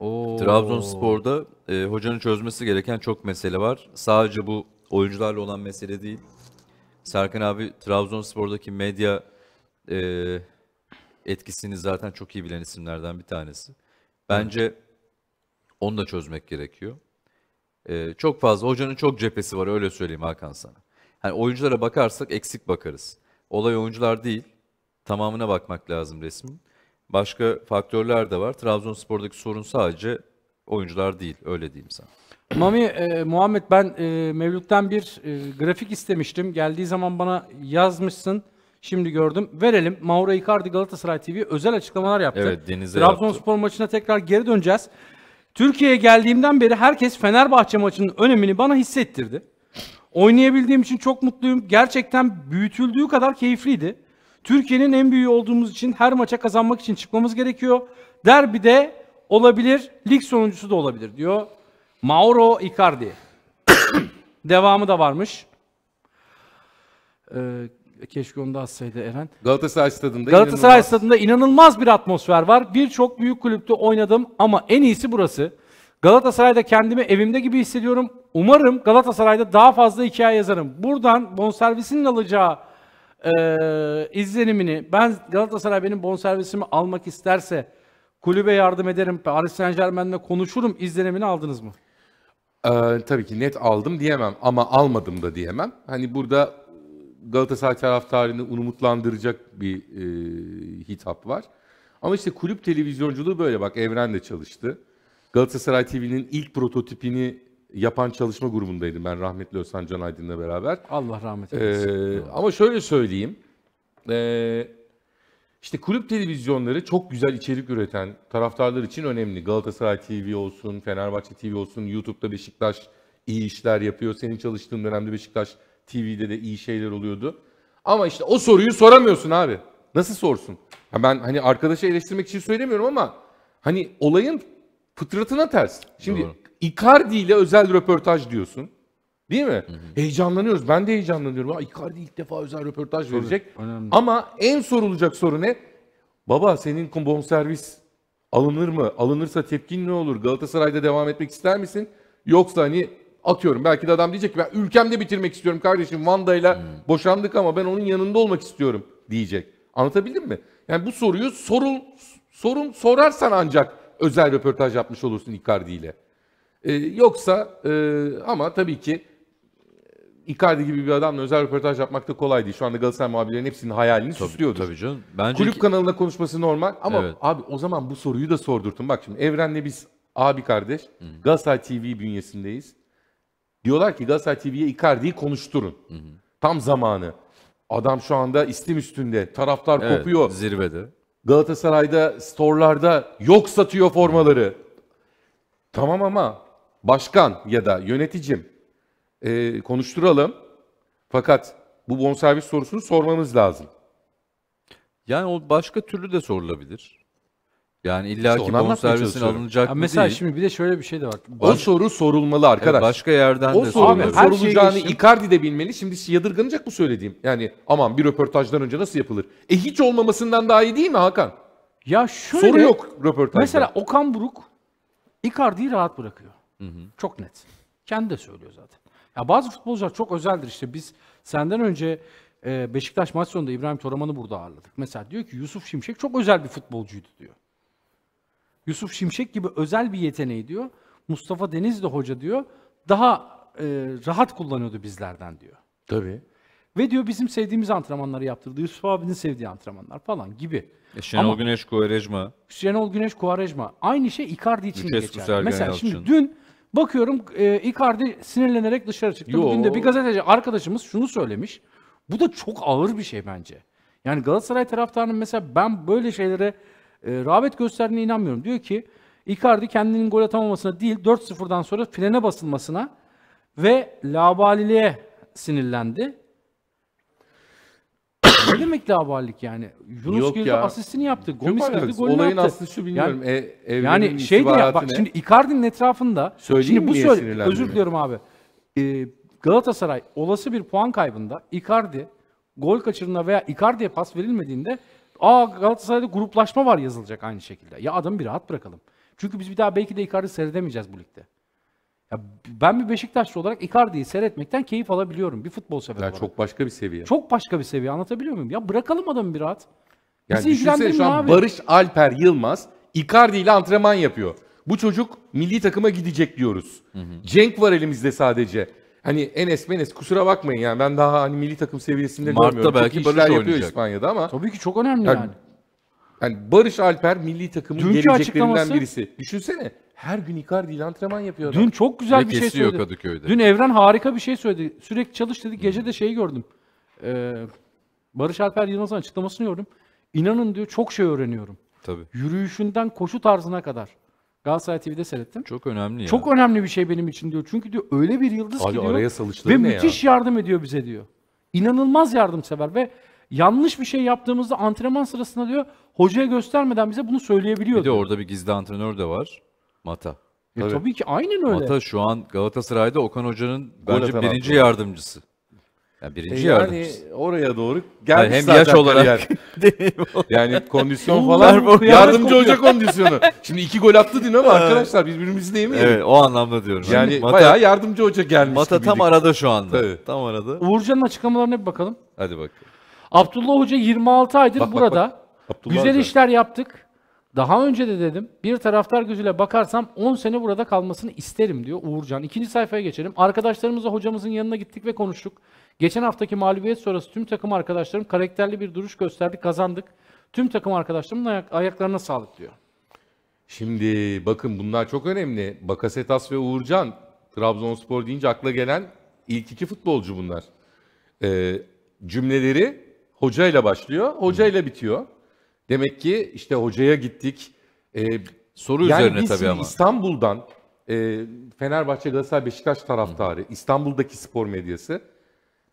Oo. Trabzonspor'da e, hocanın çözmesi gereken çok mesele var. Sadece bu oyuncularla olan mesele değil. Serkan abi Trabzonspor'daki medya e, etkisini zaten çok iyi bilen isimlerden bir tanesi. Bence Hı. onu da çözmek gerekiyor. E, çok fazla hocanın çok cephesi var öyle söyleyeyim Hakan sana. Yani oyunculara bakarsak eksik bakarız. Olay oyuncular değil. Tamamına bakmak lazım resmin. Başka faktörler de var. Trabzonspor'daki sorun sadece oyuncular değil. Öyle diyeyim sana. Mami, e, Muhammed ben e, Mevlüt'ten bir e, grafik istemiştim. Geldiği zaman bana yazmışsın. Şimdi gördüm. Verelim. Mauro Icardi Galatasaray TV özel açıklamalar yaptı. Evet Deniz'e Trabzonspor maçına tekrar geri döneceğiz. Türkiye'ye geldiğimden beri herkes Fenerbahçe maçının önemini bana hissettirdi. Oynayabildiğim için çok mutluyum. Gerçekten büyütüldüğü kadar keyifliydi. Türkiye'nin en büyüğü olduğumuz için her maça kazanmak için çıkmamız gerekiyor. Derbi de olabilir, lig sonuncusu da olabilir diyor. Mauro Icardi. Devamı da varmış. Ee, keşke onu da atsaydı Eren. Galatasaray Stadı'nda Galatasaray inanılmaz. Stadı'nda inanılmaz bir atmosfer var. Birçok büyük kulüpte oynadım ama en iyisi burası. Galatasaray'da kendimi evimde gibi hissediyorum. Umarım Galatasaray'da daha fazla hikaye yazarım. Buradan bonservisinin alacağı e, izlenimini, ben Galatasaray benim bonservisimi almak isterse kulübe yardım ederim, Paris Saint Germain'le konuşurum izlenimini aldınız mı? Ee, tabii ki net aldım diyemem ama almadım da diyemem. Hani burada Galatasaray taraftarını umutlandıracak bir e, hitap var. Ama işte kulüp televizyonculuğu böyle bak Evren de çalıştı. Galatasaray TV'nin ilk prototipini yapan çalışma grubundaydım ben rahmetli Özhan Can Aydın'la beraber. Allah rahmet ee, eylesin. Ee, ama şöyle söyleyeyim. Eee işte kulüp televizyonları çok güzel içerik üreten taraftarlar için önemli. Galatasaray TV olsun, Fenerbahçe TV olsun, YouTube'da Beşiktaş iyi işler yapıyor. Senin çalıştığın dönemde Beşiktaş TV'de de iyi şeyler oluyordu. Ama işte o soruyu soramıyorsun abi. Nasıl sorsun? Ha ben hani arkadaşa eleştirmek için söylemiyorum ama hani olayın fıtratına ters. Şimdi Doğru. Icardi ile özel röportaj diyorsun. Değil mi? Hı hı. Heyecanlanıyoruz. Ben de heyecanlanıyorum. Ha, Icardi ilk defa özel röportaj Tabii, verecek. Önemli. Ama en sorulacak soru ne? Baba senin servis alınır mı? Alınırsa tepkin ne olur? Galatasaray'da devam etmek ister misin? Yoksa hani atıyorum belki de adam diyecek ki ben ülkemde bitirmek istiyorum kardeşim. Vanda'yla hmm. boşandık ama ben onun yanında olmak istiyorum diyecek. Anlatabildim mi? Yani bu soruyu sorul sorun sorarsan ancak özel röportaj yapmış olursun Icardi ile. Ee, yoksa e, ama tabii ki Icardi gibi bir adamla özel röportaj yapmak da kolay değil. Şu anda Galatasaray muhabirlerinin hepsinin hayalini tabii, süslüyordur. Tabii canım. Bence Kulüp ki... kanalına konuşması normal ama evet. abi o zaman bu soruyu da sordurtun. Bak şimdi Evren'le biz abi kardeş Hı-hı. Galatasaray TV bünyesindeyiz. Diyorlar ki Galatasaray TV'ye Icardi'yi konuşturun. Hı-hı. Tam zamanı. Adam şu anda istim üstünde. Taraftar evet, kopuyor. Zirvede. Galatasaray'da storlarda yok satıyor formaları. Tamam ama başkan ya da yöneticim e, konuşturalım. Fakat bu bonservis sorusunu sormamız lazım. Yani o başka türlü de sorulabilir. Yani illa ki işte bonservisin alınacak ya mı mesela değil. şimdi bir de şöyle bir şey de var. Baş... O soru sorulmalı arkadaş. Evet, başka yerden o de sorulmalı. Her şey sorulacağını şey geçtim. Icardi de bilmeli. Şimdi yadırganacak bu söylediğim. Yani aman bir röportajdan önce nasıl yapılır? E hiç olmamasından daha iyi değil mi Hakan? Ya şöyle. Soru yok röportajda. Mesela Okan Buruk Icardi'yi rahat bırakıyor. Hı hı. Çok net. Kendi de söylüyor zaten. Ya bazı futbolcular çok özeldir işte biz senden önce e, Beşiktaş maç sonunda İbrahim Toraman'ı burada ağırladık. Mesela diyor ki Yusuf Şimşek çok özel bir futbolcuydu diyor. Yusuf Şimşek gibi özel bir yeteneği diyor. Mustafa Denizli Hoca diyor daha e, rahat kullanıyordu bizlerden diyor. Tabii. Ve diyor bizim sevdiğimiz antrenmanları yaptırdı. Yusuf abinin sevdiği antrenmanlar falan gibi. E, Şenol Ama, Güneş Kuarejma. Şenol Güneş Kuarejma. Aynı şey Icardi için geçer. Mesela Yalçın. şimdi dün Bakıyorum e, Icardi sinirlenerek dışarı çıktı. Yo. Bugün de bir gazeteci arkadaşımız şunu söylemiş. Bu da çok ağır bir şey bence. Yani Galatasaray taraftarının mesela ben böyle şeylere e, rağbet gösterdiğine inanmıyorum. Diyor ki Icardi kendinin gol atamamasına değil 4-0'dan sonra frene basılmasına ve labaliliğe sinirlendi ne demek laballik yani? Yunus Yok girdi ya. asistini yaptı. Gomis girdi alakası. golünü Olayın yaptı. aslı şu bilmiyorum. Yani, e, yani şey diye bak şimdi Icardi'nin etrafında Söyleyeyim şimdi bu söyle özür diliyorum abi. Ee, Galatasaray olası bir puan kaybında Icardi gol kaçırına veya Icardi'ye pas verilmediğinde aa Galatasaray'da gruplaşma var yazılacak aynı şekilde. Ya adamı bir rahat bırakalım. Çünkü biz bir daha belki de Icardi seyredemeyeceğiz bu ligde. Ya ben bir Beşiktaşlı olarak Icardi'yi seyretmekten keyif alabiliyorum bir futbol sever olarak. Çok başka bir seviye. Çok başka bir seviye anlatabiliyor muyum? Ya bırakalım adamı bir rahat. Yani Bizi düşünsene şu an abi. Barış Alper Yılmaz Icardi ile antrenman yapıyor. Bu çocuk milli takıma gidecek diyoruz. Hı hı. Cenk var elimizde sadece. Hani Enes Menes kusura bakmayın yani ben daha hani milli takım seviyesinde Mart'ta görmüyorum. Mart'ta belki Barış oynayacak. İspanya'da ama. Tabii ki çok önemli yani. Yani, yani Barış Alper milli takımın Dünkü geleceklerinden birisi. Düşünsene her gün Icardi ile antrenman yapıyor. Dün çok güzel Ve bir şey söyledi. Kadıköy'de. Dün Evren harika bir şey söyledi. Sürekli çalış dedi. Gece de şeyi gördüm. Ee, Barış Alper Yılmaz'ın açıklamasını gördüm. İnanın diyor çok şey öğreniyorum. Tabii. Yürüyüşünden koşu tarzına kadar. Galatasaray TV'de seyrettim. Çok önemli ya. Çok önemli bir şey benim için diyor. Çünkü diyor öyle bir yıldız Abi ki diyor. araya ve ne müthiş yardım ediyor bize diyor. İnanılmaz yardımsever ve yanlış bir şey yaptığımızda antrenman sırasında diyor hocaya göstermeden bize bunu söyleyebiliyor. Bir de diyor. orada bir gizli antrenör de var. Mata. E tabii. tabii ki aynen öyle. Mata şu an Galatasaray'da Okan Hoca'nın Gol bence birinci yardımcısı. Yani birinci E yani yardımcısı. oraya doğru gelmiş Yani hem zaten yaş olarak- kariyer. yani kondisyon falan yardımcı hoca kondisyonu. Şimdi iki gol attı değil ama arkadaşlar birbirimizi de yemeyelim. Evet o anlamda diyorum. Yani Mata, bayağı yardımcı hoca gelmiş Mata tam arada şu anda. Tabii. Tam arada. Uğurcan'ın açıklamalarına bir bakalım. Hadi bakalım. Abdullah Hoca 26 aydır Bak, bak, burada. Güzel Hoca. işler yaptık. Daha önce de dedim bir taraftar gözüyle bakarsam 10 sene burada kalmasını isterim diyor Uğurcan. İkinci sayfaya geçelim. Arkadaşlarımızla hocamızın yanına gittik ve konuştuk. Geçen haftaki mağlubiyet sonrası tüm takım arkadaşlarım karakterli bir duruş gösterdi kazandık. Tüm takım arkadaşlarımın ayak, ayaklarına sağlık diyor. Şimdi bakın bunlar çok önemli. Bakasetas ve Uğurcan Trabzonspor deyince akla gelen ilk iki futbolcu bunlar. Ee, cümleleri hocayla başlıyor, hocayla bitiyor. Demek ki işte hocaya gittik. E, soru yani üzerine tabii ama. İstanbul'dan e, Fenerbahçe, Galatasaray, Beşiktaş taraftarı, Hı. İstanbul'daki spor medyası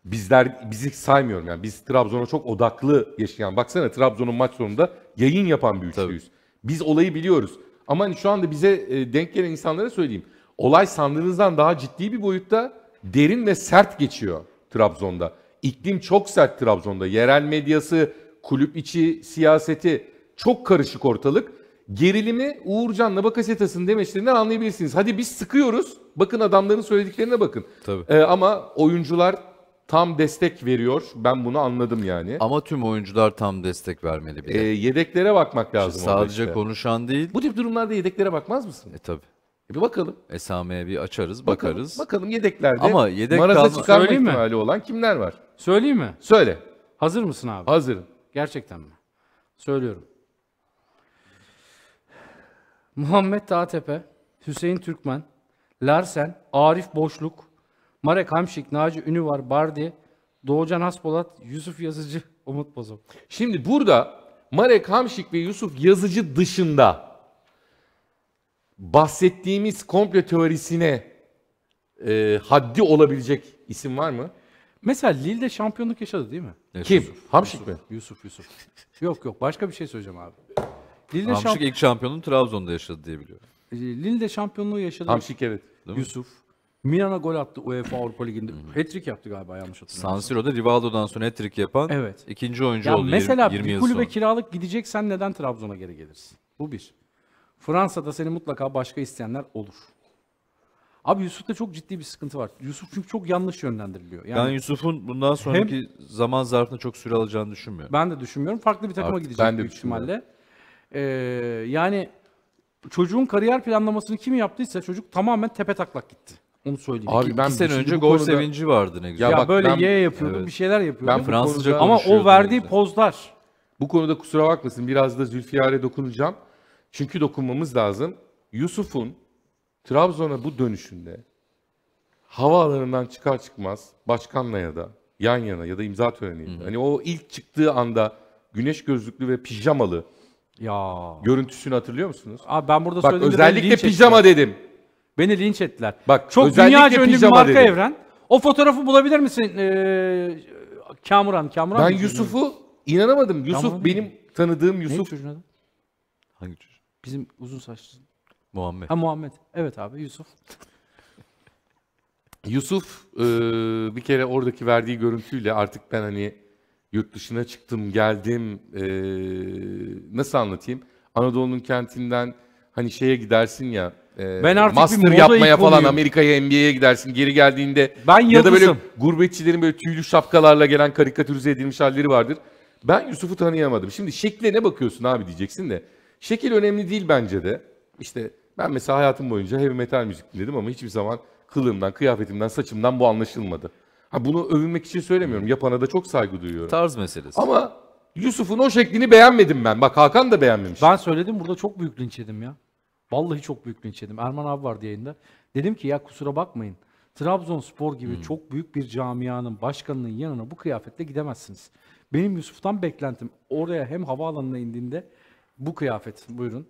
bizler bizi saymıyorum yani biz Trabzon'a çok odaklı yaşayan baksana Trabzon'un maç sonunda yayın yapan bir üçlüyüz. Biz olayı biliyoruz. Ama hani şu anda bize e, denk gelen insanlara söyleyeyim. Olay sandığınızdan daha ciddi bir boyutta derin ve sert geçiyor Trabzon'da. İklim çok sert Trabzon'da. Yerel medyası, kulüp içi siyaseti çok karışık ortalık. Gerilimi uğurcan Bakasetas'ın demeçlerinden anlayabilirsiniz. Hadi biz sıkıyoruz. Bakın adamların söylediklerine bakın. Tabii. Ee, ama oyuncular tam destek veriyor. Ben bunu anladım yani. Ama tüm oyuncular tam destek vermeli bir Ee, yedeklere bakmak lazım. İşte sadece işte. konuşan değil. Bu tip durumlarda yedeklere bakmaz mısın? E tabi. E bir bakalım. Esame'ye bir açarız, bakalım, bakarız. Bakalım yedeklerde Ama yedek Marat'a kalma... çıkarma ihtimali olan kimler var? Söyleyeyim mi? Söyle. Hazır mısın abi? Hazırım. Gerçekten mi? Söylüyorum. Muhammed Dağtepe, Hüseyin Türkmen, Larsen, Arif Boşluk, Marek Hamşik, Naci Ünüvar, Bardi, Doğucan Aspolat, Yusuf Yazıcı, Umut Bozok. Şimdi burada Marek Hamşik ve Yusuf Yazıcı dışında bahsettiğimiz komple teorisine e, haddi olabilecek isim var mı? Mesela Lille'de şampiyonluk yaşadı değil mi? Ne, Kim? Yusuf. Hamşik mi? Yusuf Yusuf. yok yok başka bir şey söyleyeceğim abi. Lille'de Hamşik şamp- ilk şampiyonluğunu Trabzon'da yaşadı diye biliyorum. E, Lille'de şampiyonluğu yaşadı. Hamşik evet. Yusuf. Mi? Milan'a gol attı UEFA Avrupa Ligi'nde. Hat-trick yaptı galiba yanlış hatırlamıyorsam. San Siro'da Rivaldo'dan sonra hat-trick yapan evet. ikinci oyuncu ya oldu mesela 20, 20 yıl Mesela bir kulübe kiralık gideceksen neden Trabzon'a geri gelirsin? Bu bir. Fransa'da seni mutlaka başka isteyenler olur. Abi Yusuf'ta çok ciddi bir sıkıntı var. Yusuf çünkü çok yanlış yönlendiriliyor. Yani ben Yusuf'un bundan sonraki hem, zaman zarfında çok süre alacağını düşünmüyorum. Ben de düşünmüyorum. Farklı bir takıma Artık gidecek ben büyük ihtimalle. Ee, yani çocuğun kariyer planlamasını kim yaptıysa çocuk tamamen tepe taklak gitti. Onu söyleyeyim. Abi ben iki sene önce gol konuda... sevinci vardı ne güzel. Ya, ya bak, böyle ye yapıyordu, evet. bir şeyler yapıyordu. Ben Fransızca konuda... Ama o verdiği mesela. pozlar. Bu konuda kusura bakmasın biraz da Zülfiyar'e dokunacağım. Çünkü dokunmamız lazım. Yusuf'un Trabzon'a bu dönüşünde havaalanından çıkar çıkmaz başkanla ya da yan yana ya da imza töreniyle. Hani o ilk çıktığı anda güneş gözlüklü ve pijamalı ya. görüntüsünü hatırlıyor musunuz? Abi ben burada Bak, söylediğimde özellikle beni pijama ettiler. dedim. Beni linç ettiler. Bak Çok özellikle dünyaca ünlü bir marka dedim. Evren. O fotoğrafı bulabilir misin? Ee, Kamuran, Kamuran. Ben Yusuf'u inanamadım. Yusuf Tamam. benim tanıdığım Neydi Yusuf çocuğun adı? Hangi çocuk? Bizim uzun saçlı Muhammed. Ha Muhammed. Evet abi Yusuf. Yusuf e, bir kere oradaki verdiği görüntüyle artık ben hani yurt dışına çıktım geldim e, nasıl anlatayım? Anadolu'nun kentinden hani şeye gidersin ya e, ben artık master bir yapmaya falan Amerika'ya NBA'ye gidersin geri geldiğinde ben ya da böyle gurbetçilerin böyle tüylü şapkalarla gelen karikatürize edilmiş halleri vardır. Ben Yusuf'u tanıyamadım. Şimdi ne bakıyorsun abi diyeceksin de. Şekil önemli değil bence de. İşte ben mesela hayatım boyunca heavy metal müzik dinledim ama hiçbir zaman kılığımdan, kıyafetimden, saçımdan bu anlaşılmadı. Ha bunu övünmek için söylemiyorum. Hmm. Yapana da çok saygı duyuyorum. Tarz meselesi. Ama Yusuf'un o şeklini beğenmedim ben. Bak Hakan da beğenmemiş. Ben söyledim burada çok büyük linç yedim ya. Vallahi çok büyük linç yedim. Erman abi vardı yayında. Dedim ki ya kusura bakmayın. Trabzonspor gibi hmm. çok büyük bir camianın başkanının yanına bu kıyafetle gidemezsiniz. Benim Yusuf'tan beklentim oraya hem havaalanına indiğinde bu kıyafet buyurun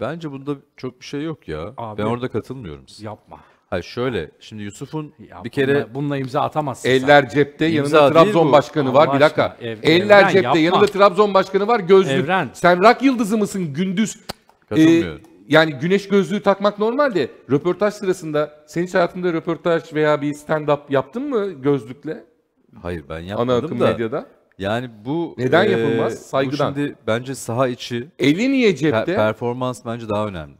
Bence bunda çok bir şey yok ya. Abi- ben orada katılmıyorum size. yapma. Hayır şöyle, şimdi Yusuf'un Ya bir kere bununla, bununla imza atamazsın. sen. Eller cepte İmza yanında Trabzon bu. başkanı var Allah bir dakika. Ev- Eller Evren, cepte yapma. yanında Trabzon başkanı var gözlük. Evren. Sen rak yıldızı mısın gündüz? Katılmıyorum. Ee, yani güneş gözlüğü takmak normal de röportaj sırasında senin hayatında röportaj veya bir stand-up yaptın mı gözlükle? hayır ben ana yapmadım akım da. medyada? Yani bu neden e, yapılmaz? Saygıdan. Bu şimdi bence saha içi eli niye cepte? Pe- performans bence daha önemli.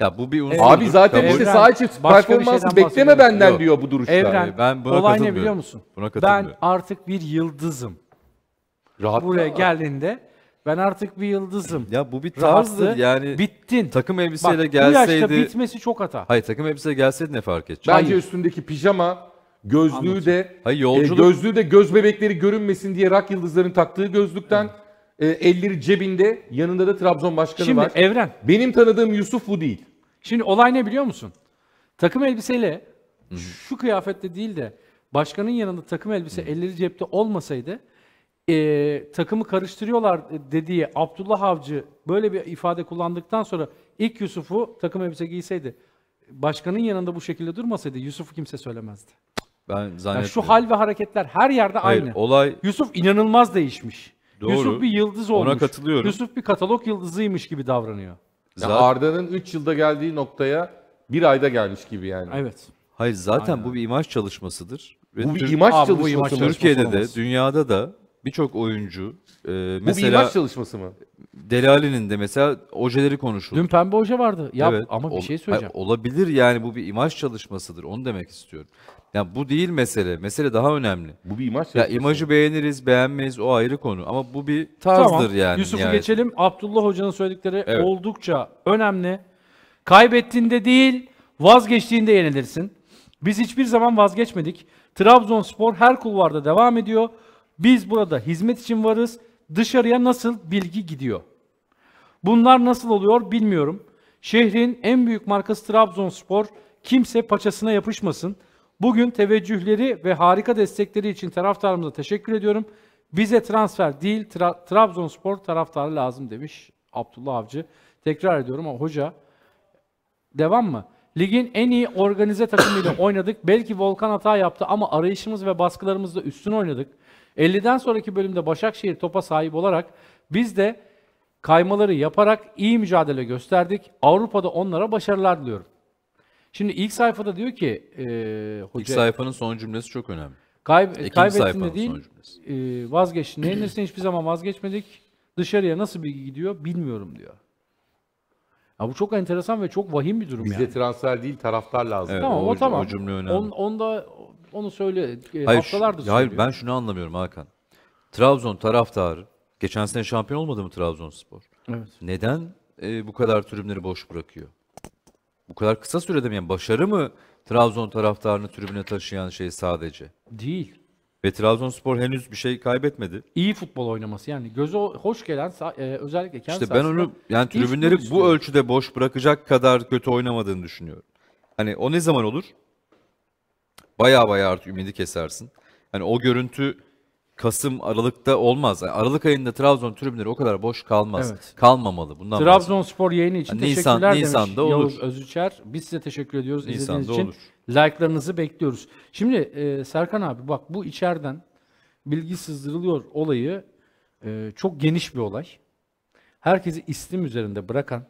Ya bu bir unsur. Abi zaten işte saha içi performans bekleme benden Yok. diyor bu duruşta. Evren, ben buna olay ne biliyor musun? Buna ben artık bir yıldızım. Rahat Buraya var. geldiğinde ben artık bir yıldızım. Ya bu bir tarzdır Rahattı. yani. Bittin. Takım elbiseyle Bak, gelseydi. Bu yaşta bitmesi çok hata. Hayır takım elbiseyle gelseydi ne fark edecek? Bence Hayır. üstündeki pijama Gözlüğü Anladım. de Hayır, e, yolculuk... e, gözlüğü de göz bebekleri görünmesin diye rak yıldızların taktığı gözlükten e, elleri cebinde yanında da Trabzon başkanı Şimdi var. Evren. Benim tanıdığım Yusuf bu değil. Şimdi olay ne biliyor musun? Takım elbiseyle hı şu kıyafette değil de başkanın yanında takım elbise hı elleri cepte olmasaydı e, takımı karıştırıyorlar dediği Abdullah Avcı böyle bir ifade kullandıktan sonra ilk Yusuf'u takım elbise giyseydi başkanın yanında bu şekilde durmasaydı Yusuf'u kimse söylemezdi. Ben zannetmiyorum. Yani şu hal ve hareketler her yerde Hayır, aynı. Olay Yusuf inanılmaz değişmiş. Doğru. Yusuf bir yıldız olmuş. Ona katılıyorum. Yusuf bir katalog yıldızıymış gibi davranıyor. Zaten... Arda'nın 3 yılda geldiği noktaya bir ayda gelmiş gibi yani. Evet. Hayır zaten Aynen. bu bir imaj çalışmasıdır. bu bir imaj Abi, çalışması. Bu imaj Türkiye'de çalışması de, dünyada da birçok oyuncu e, mesela... Bu bir imaj çalışması mı? Delali'nin de mesela ojeleri konuşuldu. Dün pembe oje vardı. Ya evet, ama bir şey söyleyeceğim. Hayır, olabilir yani bu bir imaj çalışmasıdır. Onu demek istiyorum. Yani bu değil mesele. Mesele daha önemli. Bu bir imaj Ya imajı beğeniriz, beğenmeyiz o ayrı konu ama bu bir tarzdır tamam. yani. Yusuf'u geçelim. Abdullah Hoca'nın söyledikleri evet. oldukça önemli. Kaybettiğinde değil, vazgeçtiğinde yenilirsin. Biz hiçbir zaman vazgeçmedik. Trabzonspor her kulvarda devam ediyor. Biz burada hizmet için varız. Dışarıya nasıl bilgi gidiyor? Bunlar nasıl oluyor bilmiyorum. Şehrin en büyük markası Trabzonspor. Kimse paçasına yapışmasın. Bugün teveccühleri ve harika destekleri için taraftarımıza teşekkür ediyorum. Bize transfer değil tra Trabzonspor taraftarı lazım demiş Abdullah Avcı. Tekrar ediyorum ama hoca devam mı? Ligin en iyi organize takımıyla oynadık. Belki Volkan hata yaptı ama arayışımız ve baskılarımızla üstün oynadık. 50'den sonraki bölümde Başakşehir topa sahip olarak biz de kaymaları yaparak iyi mücadele gösterdik. Avrupa'da onlara başarılar diliyorum. Şimdi ilk sayfada diyor ki e, hoca... İlk sayfanın son cümlesi çok önemli. Kay, İkinci kaybettin de değil, e, vazgeçtin. Henderson'ı hiçbir zaman vazgeçmedik. Dışarıya nasıl bilgi gidiyor bilmiyorum diyor. Ya bu çok enteresan ve çok vahim bir durum Bize yani. transfer değil taraftar lazım. Evet, tamam o, o tamam. O cümle önemli. On, onda onu söyle. E, hayır, haftalardır Hayır ben şunu anlamıyorum Hakan. Trabzon taraftarı geçen sene şampiyon olmadı mı Trabzonspor? Evet. Neden e, bu kadar tribünleri boş bırakıyor? Bu kadar kısa sürede mi yani başarı mı Trabzon taraftarını tribüne taşıyan şey sadece? Değil. Ve Trabzonspor henüz bir şey kaybetmedi. İyi futbol oynaması yani göze hoş gelen e, özellikle kendi İşte ben onu yani tribünleri bu ölçüde boş bırakacak kadar kötü oynamadığını düşünüyorum. Hani o ne zaman olur? baya baya artık ümidi kesersin. Hani o görüntü Kasım Aralık'ta olmaz. Yani Aralık ayında Trabzon tribünleri o kadar boş kalmaz. Evet. Kalmamalı. Bundan Trabzonspor yayını için yani Nisan, teşekkürler Nisan'da demiş olur. Yavuz Özüçer. Biz size teşekkür ediyoruz Nisan'da izlediğiniz için. Olur. Like'larınızı bekliyoruz. Şimdi e, Serkan abi bak bu içeriden bilgi sızdırılıyor olayı e, çok geniş bir olay. Herkesi istim üzerinde bırakan,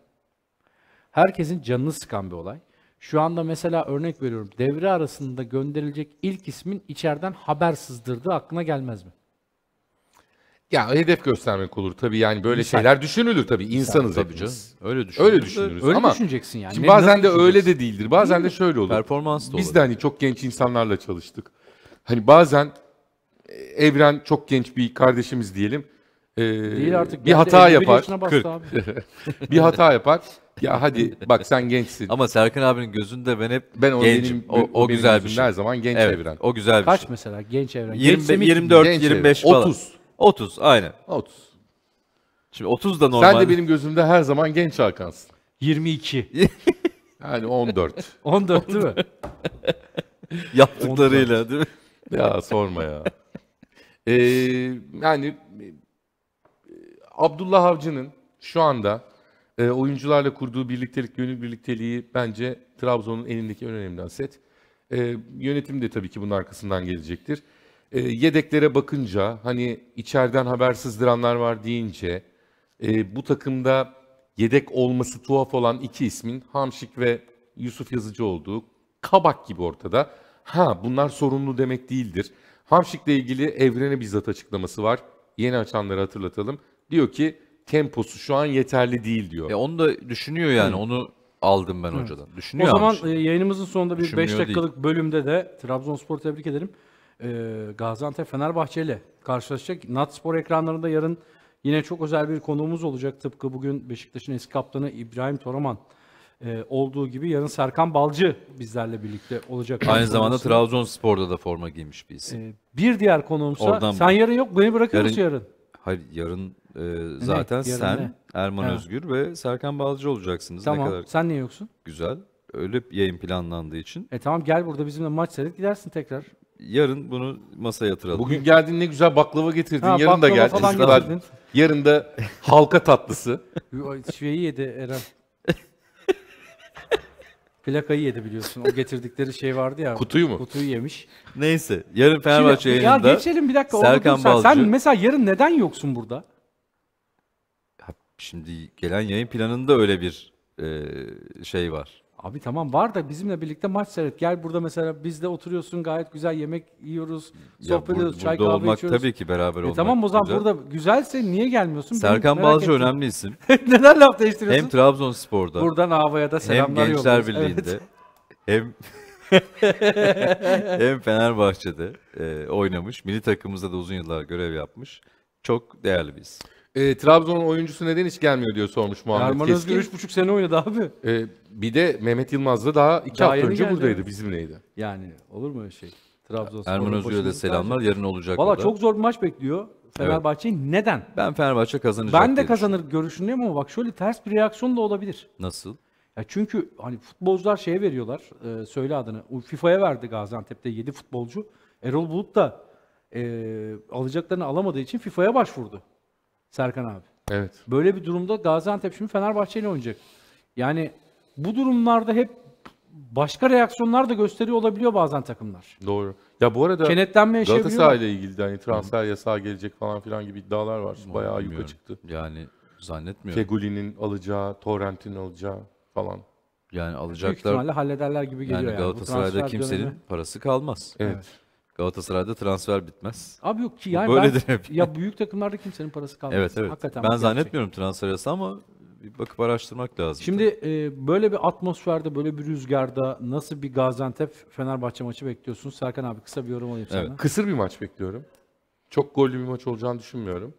herkesin canını sıkan bir olay. Şu anda mesela örnek veriyorum. Devre arasında gönderilecek ilk ismin içeriden haber sızdırdığı aklına gelmez mi? Ya hedef göstermek olur tabii yani böyle İnsan. şeyler düşünülür tabii insanız tabii canım. Öyle düşünürüz. Öyle düşünürüz Öyle ama düşüneceksin yani. şimdi bazen de öyle de değildir. Bazen de şöyle olur. Performans da Biz de hani çok genç insanlarla çalıştık. Hani bazen e, Evren çok genç bir kardeşimiz diyelim. Ee, Değil artık. bir hata yapar. yaşına bastı 40. abi. bir hata yapar. Ya hadi bak sen gençsin. Ama Serkan abinin gözünde ben hep ben o gencim. Benim, o, o benim güzel bir şey. Her zaman genç evet, evren. O güzel bir Kaç şey. mesela genç evren? 20, genç 24, genç 25 evren. falan. 30. 30 aynen. 30. Şimdi 30 da normal. Sen de benim gözümde her zaman genç Hakan'sın. 22. yani 14. 14 değil mi? Yaptıklarıyla değil mi? Ya sorma ya. Ee, yani e, Abdullah Avcı'nın şu anda e, oyuncularla kurduğu birliktelik, gönül birlikteliği bence Trabzon'un elindeki en önemli aset. E, yönetim de tabii ki bunun arkasından gelecektir. E, yedeklere bakınca hani içeriden habersiz duranlar var deyince e, bu takımda yedek olması tuhaf olan iki ismin Hamşik ve Yusuf Yazıcı olduğu kabak gibi ortada. Ha bunlar sorunlu demek değildir. Hamşik'le ilgili Evren'e bizzat açıklaması var. Yeni açanları hatırlatalım. Diyor ki temposu şu an yeterli değil diyor. E onu da düşünüyor yani. Hı. Onu aldım ben Hı. hocadan. Düşünüyor O zaman e, yayınımızın sonunda bir 5 Düşünmüyor dakikalık bölümde de Trabzonspor tebrik edelim. Ee, Gaziantep Fenerbahçe ile karşılaşacak. Natspor ekranlarında yarın yine çok özel bir konuğumuz olacak. Tıpkı bugün Beşiktaş'ın eski kaptanı İbrahim Toraman e, olduğu gibi yarın Serkan Balcı bizlerle birlikte olacak. Aynı zamanda Trabzonspor'da da forma giymiş bir isim. E, bir diğer konuğumsa Oradan- sen yarın yok beni bırakıyor Yarın- musun yarın? Hayır yarın ee, zaten yarın sen, ne? Erman Ha. Özgür ve Serkan Balcı olacaksınız. Ne Tamam. kadar Sen niye yoksun? güzel. Öyle yayın planlandığı için. E tamam gel burada bizimle maç seyret gidersin tekrar. Yarın bunu masaya yatıralım. Bugün geldin ne güzel baklava getirdin. Ha, yarın da baklava gel. falan yarın da halka tatlısı. Şeyi yedi Eren. Plakayı yedi biliyorsun. O getirdikleri şey vardı ya. Kutuyu mu? Kutuyu yemiş. Neyse yarın Fenerbahçe Şimdi- ya geçelim bir dakika. Serkan Serkan Sen. Balcı- sen mesela yarın neden yoksun burada? Şimdi gelen yayın planında öyle bir e, şey var. Abi tamam var da bizimle birlikte maç seyret. Gel burada mesela biz de oturuyorsun gayet güzel yemek yiyoruz, sohbet ediyoruz, çay burada olmak tabii ki beraber e olmak. tamam o zaman burada güzelse niye gelmiyorsun? Serkan Benim Balcı önemli isim. Neden laf değiştiriyorsun? Hem Trabzonspor'da Buradan havaya da selamlar Gençler Hem Gençler Birliği'nde hem hem Fenerbahçe'de e, oynamış. Milli takımımızda da uzun yıllar görev yapmış. Çok değerli bir isim. E, Trabzon'un oyuncusu neden hiç gelmiyor diyor sormuş Muhammed Erman Keskin. Özgür 3,5 sene oynadı abi. E, bir de Mehmet Yılmaz da daha 2 Daha hafta önce geldi. buradaydı bizimleydi. Yani olur mu öyle şey? Trabzonspor. Erman Özgür'e de selamlar. Yarın olacak Valla çok zor bir maç bekliyor Fenerbahçe'yi. Neden? Ben Fenerbahçe kazanacak. Ben de kazanır görüşündeyim ama bak şöyle ters bir reaksiyon da olabilir. Nasıl? Ya çünkü hani futbolcular şeye veriyorlar, e, söyle adını. FIFA'ya verdi Gaziantep'te 7 futbolcu. Erol Bulut da e, alacaklarını alamadığı için FIFA'ya başvurdu. Serkan abi. Evet. Böyle bir durumda Gaziantep şimdi Fenerbahçe ile oynayacak. Yani bu durumlarda hep başka reaksiyonlar da gösteriyor olabiliyor bazen takımlar. Doğru. Ya bu arada Kenetlenme Galatasaray ile ilgili de hani transfer yasağı gelecek falan filan gibi iddialar var. Bilmiyorum. Bayağı yuka çıktı. Yani zannetmiyorum. Feguli'nin alacağı, Torrent'in alacağı falan. Yani alacaklar. Büyük ihtimalle hallederler gibi geliyor yani. yani. Galatasaray'da kimsenin dönemi... parası kalmaz. Evet. evet. Galatasaray'da transfer bitmez. Abi yok ki yani Böyledir ben, hep. ya büyük takımlarda kimsenin parası kalmaz. Evet evet. Hakikaten ben zannetmiyorum gerçek. transfer yasa ama bir bakıp araştırmak lazım. Şimdi e, böyle bir atmosferde, böyle bir rüzgarda nasıl bir Gaziantep Fenerbahçe maçı bekliyorsunuz? Serkan abi kısa bir yorum alayım evet. sana. Kısır bir maç bekliyorum. Çok gollü bir maç olacağını düşünmüyorum.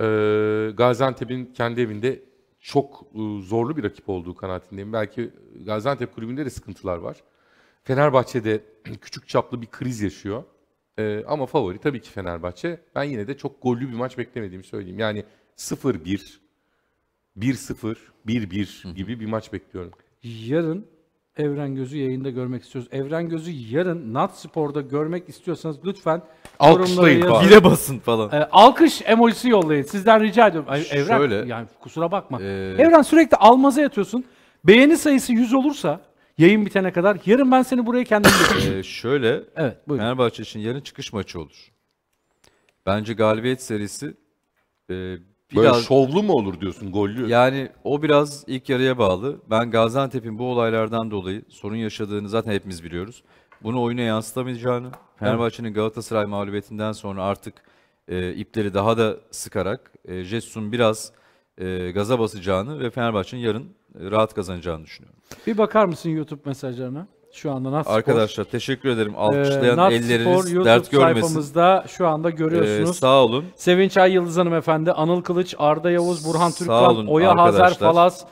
Ee, Gaziantep'in kendi evinde çok e, zorlu bir rakip olduğu kanaatindeyim. Belki Gaziantep kulübünde de sıkıntılar var. Fenerbahçe'de küçük çaplı bir kriz yaşıyor. Ee, ama favori tabii ki Fenerbahçe. Ben yine de çok gollü bir maç beklemediğimi söyleyeyim. Yani 0-1, 1-0, 1-1 gibi bir maç bekliyorum. Yarın Evren Gözü yayında görmek istiyoruz. Evren Gözü yarın Nat Spor'da görmek istiyorsanız lütfen Alkışlayın falan. Bile basın falan. E, alkış emojisi yollayın. Sizden rica ediyorum. Ay, Evren Şöyle, yani kusura bakma. Ee... Evren sürekli almaza yatıyorsun. Beğeni sayısı 100 olursa Yayın bitene kadar. Yarın ben seni buraya kendim getireceğim. Ee, şöyle evet, buyurun. Fenerbahçe için yarın çıkış maçı olur. Bence galibiyet serisi e, Böyle biraz şovlu mu olur diyorsun gollü? yani o biraz ilk yarıya bağlı. Ben Gaziantep'in bu olaylardan dolayı sorun yaşadığını zaten hepimiz biliyoruz. Bunu oyuna yansıtamayacağını, Fenerbahçe'nin Galatasaray mağlubiyetinden sonra artık e, ipleri daha da sıkarak e, Jesus'un biraz e, gaza basacağını ve Fenerbahçe'nin yarın e, rahat kazanacağını düşünüyorum. Bir bakar mısın YouTube mesajlarına? Şu anda Natspor. Arkadaşlar teşekkür ederim. Ee, Alkışlayan Nat elleriniz YouTube dert görmesin. sayfamızda şu anda görüyorsunuz. Ee, sağ olun. Sevinç Ay Yıldız Hanım Efendi, Anıl Kılıç, Arda Yavuz, Burhan Türkkan, Oya arkadaşlar. Hazer Falas,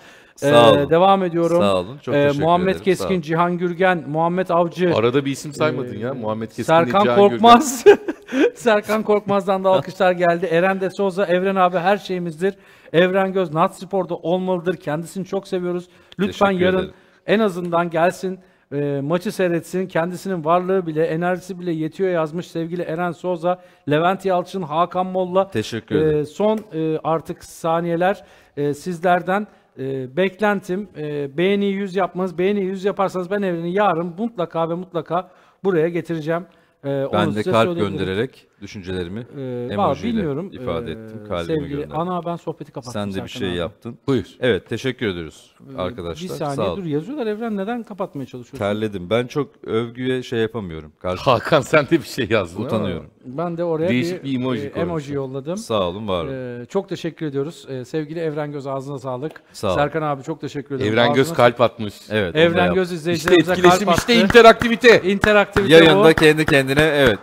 Sağ ee, olun. devam ediyorum. Sağ olun. Çok ee, teşekkür Muhammed ederim. Keskin, Cihan Gürgen, Muhammed Avcı. Arada bir isim saymadın ee, ya. Muhammed Keskin, Serkan Cihan Korkmaz. Serkan Korkmaz'dan da alkışlar geldi. Eren de Souza, Evren abi her şeyimizdir. Evren Göz, Nat Spor'da olmalıdır. Kendisini çok seviyoruz. Lütfen yarın en azından gelsin. E, maçı seyretsin. Kendisinin varlığı bile, enerjisi bile yetiyor yazmış sevgili Eren Soza. Levent Yalçın, Hakan Molla. Teşekkür ederim. E, son e, artık saniyeler e, sizlerden e, beklentim e, beğeni 100 yapmanız. Beğeni 100 yaparsanız ben evini yarın mutlaka ve mutlaka buraya getireceğim. E, ben de kalp göndererek düşüncelerimi ee, emojiyle bilmiyorum. ifade ee, ettim. Kalbimi Sevgili gönderdim. ana ben sohbeti kapattım. Sen de bir şey abi. yaptın. Buyur. Evet teşekkür ediyoruz ee, arkadaşlar. Bir saniye Sağ dur yazıyorlar Evren neden kapatmaya çalışıyorsun? Terledim. Ben çok övgüye şey yapamıyorum. Karşı... Hakan sen de bir şey yazdın. Utanıyorum. Ben de oraya Değişik bir, bir emoji, e, emoji yolladım. Sağ olun var olun. Ee, çok teşekkür ediyoruz. Ee, sevgili Evren Göz ağzına sağlık. Sağ ol. Serkan abi çok teşekkür ederim. Evren ağzına... Göz kalp atmış. Evet. Evren Göz izleyicilerimize işte kalp attı. İşte etkileşim işte interaktivite. İnteraktivite Yayında bu. kendi kendine evet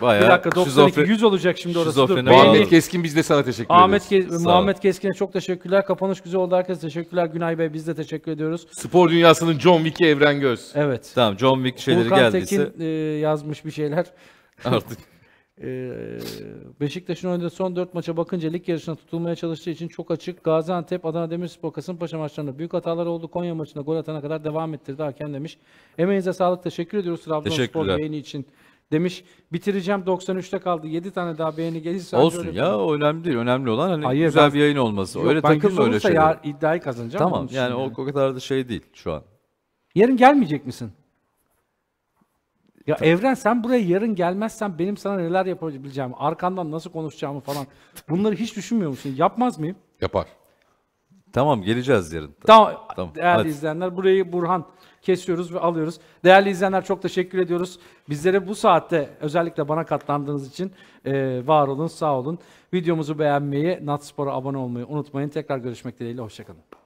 Bayağı bir dakika 92 şizofren... 100 olacak şimdi orası. Dur. Ahmet Keskin biz de sana teşekkür Ahmet ederiz. Ke- Muhammed Keskin'e çok teşekkürler. Kapanış güzel oldu herkese teşekkürler. Günay Bey biz de teşekkür ediyoruz. Spor dünyasının John Wick'i Evren Göz. Evet. Tamam John Wick şeyleri Furkan geldiyse. Tekin e, yazmış bir şeyler. Artık. E, Beşiktaş'ın oynadığı son 4 maça bakınca lig yarışına tutulmaya çalıştığı için çok açık. Gaziantep, Adana Demirspor, Kasımpaşa maçlarında büyük hatalar oldu. Konya maçında gol atana kadar devam ettirdi hakem demiş. Emeğinize sağlık. Teşekkür ediyoruz Trabzonspor yayını için. Demiş bitireceğim 93'te kaldı. 7 tane daha beğeni gelirse Olsun ya o önemli değil. Önemli olan hani Hayır, güzel ben, bir yayın olması. Yok, öyle takılma öyle şey Ya, iddiayı kazanacağım. Tamam yani, o o kadar da şey değil şu an. Yarın gelmeyecek misin? Ya Tabii. Evren sen buraya yarın gelmezsen benim sana neler yapabileceğimi, arkandan nasıl konuşacağımı falan bunları hiç düşünmüyor musun? Yapmaz mıyım? Yapar. Tamam geleceğiz yarın. Tamam. tamam. Değerli Hadi. izleyenler burayı Burhan kesiyoruz ve alıyoruz. Değerli izleyenler çok teşekkür ediyoruz. Bizlere bu saatte özellikle bana katlandığınız için e, var olun, sağ olun. Videomuzu beğenmeyi, Natspor'a abone olmayı unutmayın. Tekrar görüşmek dileğiyle, hoşçakalın.